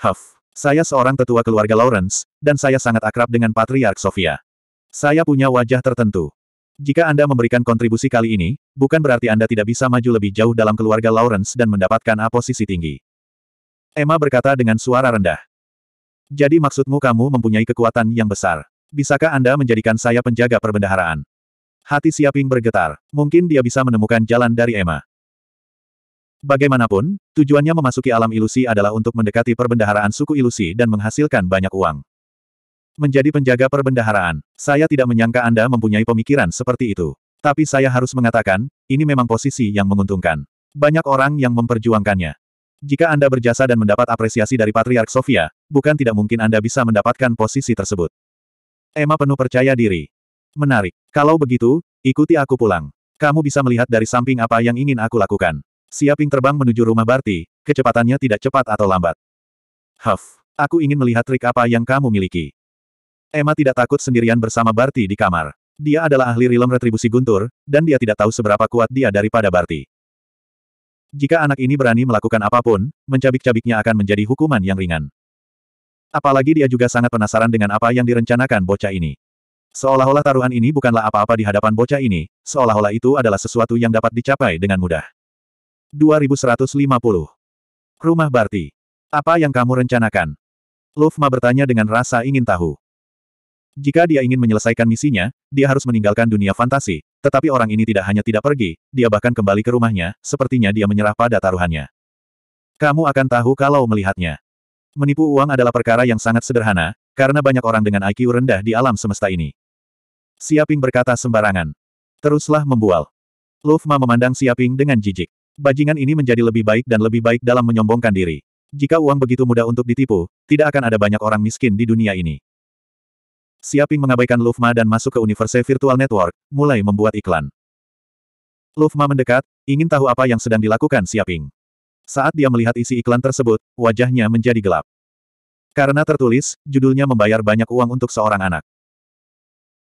Huff. Saya seorang tetua keluarga Lawrence, dan saya sangat akrab dengan Patriark Sofia. Saya punya wajah tertentu. Jika Anda memberikan kontribusi kali ini, bukan berarti Anda tidak bisa maju lebih jauh dalam keluarga Lawrence dan mendapatkan A posisi tinggi. Emma berkata dengan suara rendah. Jadi maksudmu kamu mempunyai kekuatan yang besar. Bisakah Anda menjadikan saya penjaga perbendaharaan? Hati Siaping bergetar. Mungkin dia bisa menemukan jalan dari Emma. Bagaimanapun, tujuannya memasuki alam ilusi adalah untuk mendekati perbendaharaan suku ilusi dan menghasilkan banyak uang. Menjadi penjaga perbendaharaan, saya tidak menyangka Anda mempunyai pemikiran seperti itu. Tapi saya harus mengatakan, ini memang posisi yang menguntungkan. Banyak orang yang memperjuangkannya. Jika Anda berjasa dan mendapat apresiasi dari Patriark Sofia, bukan tidak mungkin Anda bisa mendapatkan posisi tersebut. Emma penuh percaya diri. Menarik. Kalau begitu, ikuti aku pulang. Kamu bisa melihat dari samping apa yang ingin aku lakukan. Siaping terbang menuju rumah Barty, kecepatannya tidak cepat atau lambat. Huff, aku ingin melihat trik apa yang kamu miliki. Emma tidak takut sendirian bersama Barty di kamar. Dia adalah ahli rilem retribusi guntur, dan dia tidak tahu seberapa kuat dia daripada Barty. Jika anak ini berani melakukan apapun, mencabik-cabiknya akan menjadi hukuman yang ringan. Apalagi dia juga sangat penasaran dengan apa yang direncanakan bocah ini. Seolah-olah taruhan ini bukanlah apa-apa di hadapan bocah ini, seolah-olah itu adalah sesuatu yang dapat dicapai dengan mudah. 2150. Rumah Barti. Apa yang kamu rencanakan? Lufma bertanya dengan rasa ingin tahu. Jika dia ingin menyelesaikan misinya, dia harus meninggalkan dunia fantasi, tetapi orang ini tidak hanya tidak pergi, dia bahkan kembali ke rumahnya, sepertinya dia menyerah pada taruhannya. Kamu akan tahu kalau melihatnya. Menipu uang adalah perkara yang sangat sederhana, karena banyak orang dengan IQ rendah di alam semesta ini. Siaping berkata sembarangan. Teruslah membual. Lufma memandang Siaping dengan jijik. Bajingan ini menjadi lebih baik dan lebih baik dalam menyombongkan diri. Jika uang begitu mudah untuk ditipu, tidak akan ada banyak orang miskin di dunia ini. Siaping mengabaikan Lufma dan masuk ke Universe Virtual Network, mulai membuat iklan. Lufma mendekat, ingin tahu apa yang sedang dilakukan Siaping. Saat dia melihat isi iklan tersebut, wajahnya menjadi gelap. Karena tertulis, judulnya membayar banyak uang untuk seorang anak.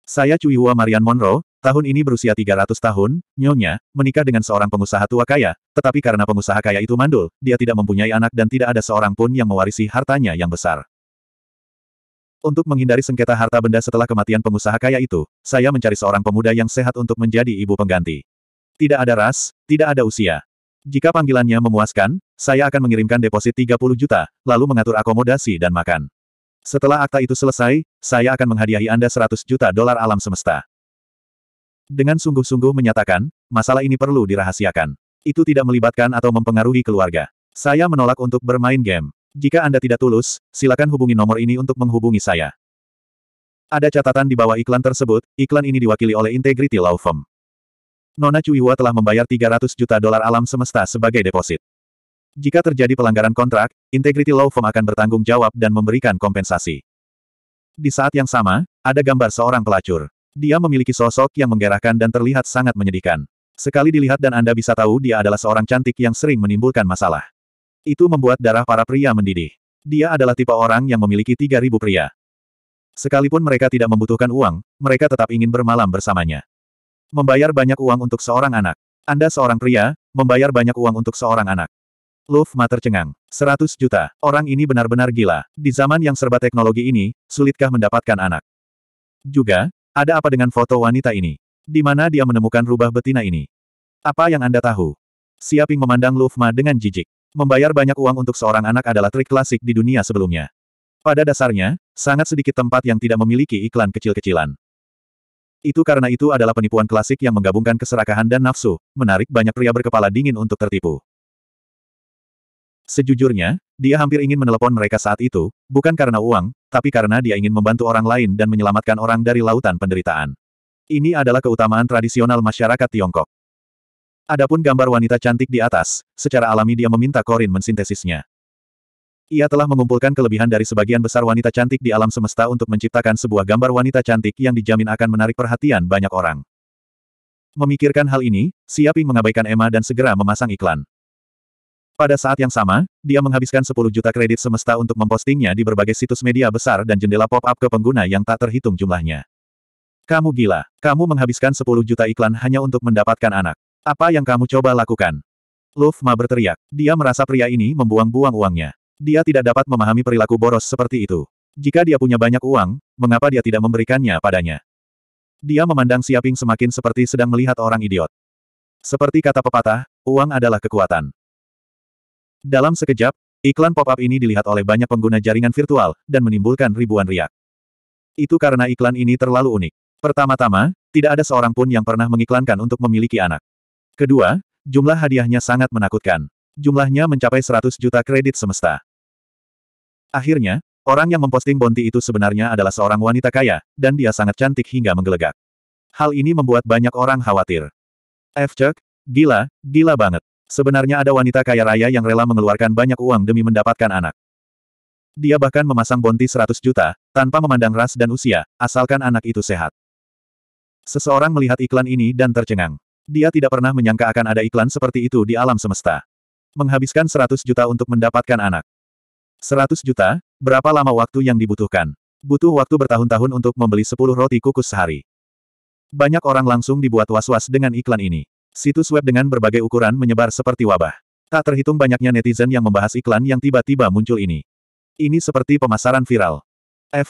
Saya Cui Hua Marian Monroe, tahun ini berusia 300 tahun, nyonya, menikah dengan seorang pengusaha tua kaya, tetapi karena pengusaha kaya itu mandul, dia tidak mempunyai anak dan tidak ada seorang pun yang mewarisi hartanya yang besar. Untuk menghindari sengketa harta benda setelah kematian pengusaha kaya itu, saya mencari seorang pemuda yang sehat untuk menjadi ibu pengganti. Tidak ada ras, tidak ada usia. Jika panggilannya memuaskan, saya akan mengirimkan deposit 30 juta, lalu mengatur akomodasi dan makan. Setelah akta itu selesai, saya akan menghadiahi Anda 100 juta dolar alam semesta. Dengan sungguh-sungguh menyatakan, masalah ini perlu dirahasiakan. Itu tidak melibatkan atau mempengaruhi keluarga. Saya menolak untuk bermain game. Jika Anda tidak tulus, silakan hubungi nomor ini untuk menghubungi saya. Ada catatan di bawah iklan tersebut, iklan ini diwakili oleh Integrity Law Firm. Nona Cuiwa telah membayar 300 juta dolar alam semesta sebagai deposit. Jika terjadi pelanggaran kontrak, Integrity Law Firm akan bertanggung jawab dan memberikan kompensasi. Di saat yang sama, ada gambar seorang pelacur. Dia memiliki sosok yang menggerakkan dan terlihat sangat menyedihkan. Sekali dilihat dan Anda bisa tahu dia adalah seorang cantik yang sering menimbulkan masalah. Itu membuat darah para pria mendidih. Dia adalah tipe orang yang memiliki 3.000 pria. Sekalipun mereka tidak membutuhkan uang, mereka tetap ingin bermalam bersamanya. Membayar banyak uang untuk seorang anak. Anda seorang pria, membayar banyak uang untuk seorang anak. Lufma Ma tercengang. 100 juta. Orang ini benar-benar gila. Di zaman yang serba teknologi ini, sulitkah mendapatkan anak? Juga, ada apa dengan foto wanita ini? Di mana dia menemukan rubah betina ini? Apa yang Anda tahu? Siaping memandang Lufma Ma dengan jijik. Membayar banyak uang untuk seorang anak adalah trik klasik di dunia sebelumnya. Pada dasarnya, sangat sedikit tempat yang tidak memiliki iklan kecil-kecilan. Itu karena itu adalah penipuan klasik yang menggabungkan keserakahan dan nafsu, menarik banyak pria berkepala dingin untuk tertipu. Sejujurnya, dia hampir ingin menelepon mereka saat itu, bukan karena uang, tapi karena dia ingin membantu orang lain dan menyelamatkan orang dari lautan penderitaan. Ini adalah keutamaan tradisional masyarakat Tiongkok. Adapun gambar wanita cantik di atas, secara alami dia meminta Korin mensintesisnya. Ia telah mengumpulkan kelebihan dari sebagian besar wanita cantik di alam semesta untuk menciptakan sebuah gambar wanita cantik yang dijamin akan menarik perhatian banyak orang. Memikirkan hal ini, Siaping mengabaikan Emma dan segera memasang iklan. Pada saat yang sama, dia menghabiskan 10 juta kredit semesta untuk mempostingnya di berbagai situs media besar dan jendela pop-up ke pengguna yang tak terhitung jumlahnya. Kamu gila, kamu menghabiskan 10 juta iklan hanya untuk mendapatkan anak. Apa yang kamu coba lakukan? Lufma berteriak. Dia merasa pria ini membuang-buang uangnya. Dia tidak dapat memahami perilaku boros seperti itu. Jika dia punya banyak uang, mengapa dia tidak memberikannya padanya? Dia memandang Siaping semakin seperti sedang melihat orang idiot. Seperti kata pepatah, uang adalah kekuatan. Dalam sekejap, iklan pop-up ini dilihat oleh banyak pengguna jaringan virtual, dan menimbulkan ribuan riak. Itu karena iklan ini terlalu unik. Pertama-tama, tidak ada seorang pun yang pernah mengiklankan untuk memiliki anak. Kedua, jumlah hadiahnya sangat menakutkan. Jumlahnya mencapai 100 juta kredit semesta. Akhirnya, orang yang memposting bonti itu sebenarnya adalah seorang wanita kaya, dan dia sangat cantik hingga menggelegak. Hal ini membuat banyak orang khawatir. Efcek, gila, gila banget. Sebenarnya ada wanita kaya raya yang rela mengeluarkan banyak uang demi mendapatkan anak. Dia bahkan memasang bonti 100 juta, tanpa memandang ras dan usia, asalkan anak itu sehat. Seseorang melihat iklan ini dan tercengang. Dia tidak pernah menyangka akan ada iklan seperti itu di alam semesta. Menghabiskan 100 juta untuk mendapatkan anak. 100 juta? Berapa lama waktu yang dibutuhkan? Butuh waktu bertahun-tahun untuk membeli 10 roti kukus sehari. Banyak orang langsung dibuat was-was dengan iklan ini. Situs web dengan berbagai ukuran menyebar seperti wabah. Tak terhitung banyaknya netizen yang membahas iklan yang tiba-tiba muncul ini. Ini seperti pemasaran viral. f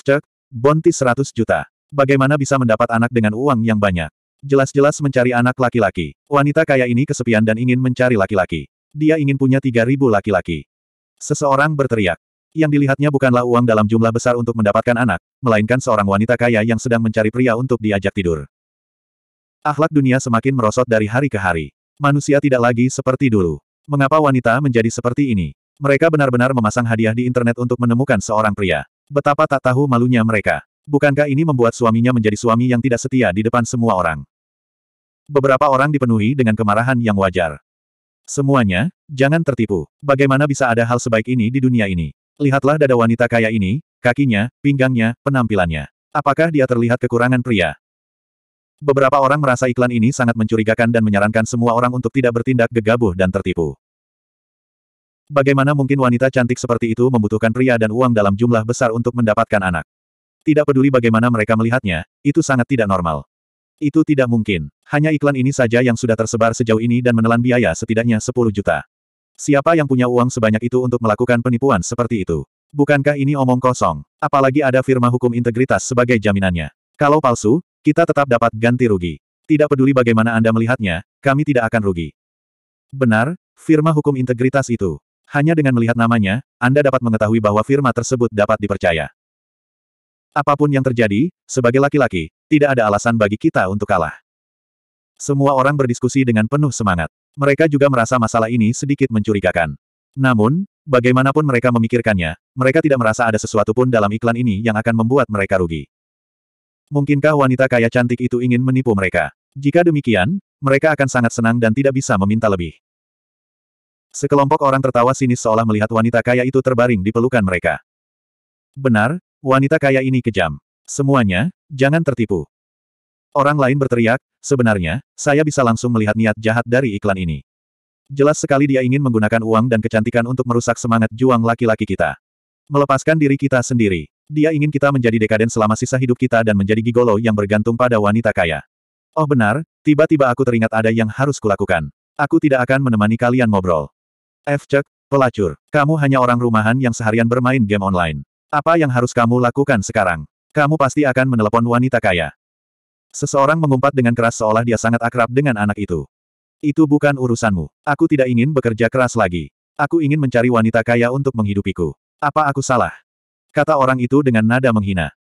bonti 100 juta. Bagaimana bisa mendapat anak dengan uang yang banyak? Jelas-jelas mencari anak laki-laki. Wanita kaya ini kesepian dan ingin mencari laki-laki. Dia ingin punya 3.000 laki-laki. Seseorang berteriak. Yang dilihatnya bukanlah uang dalam jumlah besar untuk mendapatkan anak, melainkan seorang wanita kaya yang sedang mencari pria untuk diajak tidur. Akhlak dunia semakin merosot dari hari ke hari. Manusia tidak lagi seperti dulu. Mengapa wanita menjadi seperti ini? Mereka benar-benar memasang hadiah di internet untuk menemukan seorang pria. Betapa tak tahu malunya mereka. Bukankah ini membuat suaminya menjadi suami yang tidak setia di depan semua orang? Beberapa orang dipenuhi dengan kemarahan yang wajar. Semuanya, jangan tertipu. Bagaimana bisa ada hal sebaik ini di dunia ini? Lihatlah dada wanita kaya ini, kakinya, pinggangnya, penampilannya. Apakah dia terlihat kekurangan pria? Beberapa orang merasa iklan ini sangat mencurigakan dan menyarankan semua orang untuk tidak bertindak gegabah dan tertipu. Bagaimana mungkin wanita cantik seperti itu membutuhkan pria dan uang dalam jumlah besar untuk mendapatkan anak? Tidak peduli bagaimana mereka melihatnya, itu sangat tidak normal. Itu tidak mungkin. Hanya iklan ini saja yang sudah tersebar sejauh ini dan menelan biaya setidaknya 10 juta. Siapa yang punya uang sebanyak itu untuk melakukan penipuan seperti itu? Bukankah ini omong kosong? Apalagi ada firma hukum integritas sebagai jaminannya. Kalau palsu, kita tetap dapat ganti rugi. Tidak peduli bagaimana Anda melihatnya, kami tidak akan rugi. Benar, firma hukum integritas itu. Hanya dengan melihat namanya, Anda dapat mengetahui bahwa firma tersebut dapat dipercaya. Apapun yang terjadi, sebagai laki-laki, tidak ada alasan bagi kita untuk kalah. Semua orang berdiskusi dengan penuh semangat. Mereka juga merasa masalah ini sedikit mencurigakan. Namun, bagaimanapun mereka memikirkannya, mereka tidak merasa ada sesuatu pun dalam iklan ini yang akan membuat mereka rugi. Mungkinkah wanita kaya cantik itu ingin menipu mereka? Jika demikian, mereka akan sangat senang dan tidak bisa meminta lebih. Sekelompok orang tertawa sinis seolah melihat wanita kaya itu terbaring di pelukan mereka. Benar, Wanita kaya ini kejam. Semuanya, jangan tertipu. Orang lain berteriak, sebenarnya, saya bisa langsung melihat niat jahat dari iklan ini. Jelas sekali dia ingin menggunakan uang dan kecantikan untuk merusak semangat juang laki-laki kita. Melepaskan diri kita sendiri. Dia ingin kita menjadi dekaden selama sisa hidup kita dan menjadi gigolo yang bergantung pada wanita kaya. Oh benar, tiba-tiba aku teringat ada yang harus kulakukan. Aku tidak akan menemani kalian ngobrol. F. Cek, pelacur. Kamu hanya orang rumahan yang seharian bermain game online. Apa yang harus kamu lakukan sekarang? Kamu pasti akan menelepon wanita kaya. Seseorang mengumpat dengan keras seolah dia sangat akrab dengan anak itu. Itu bukan urusanmu. Aku tidak ingin bekerja keras lagi. Aku ingin mencari wanita kaya untuk menghidupiku. Apa aku salah? Kata orang itu dengan nada menghina.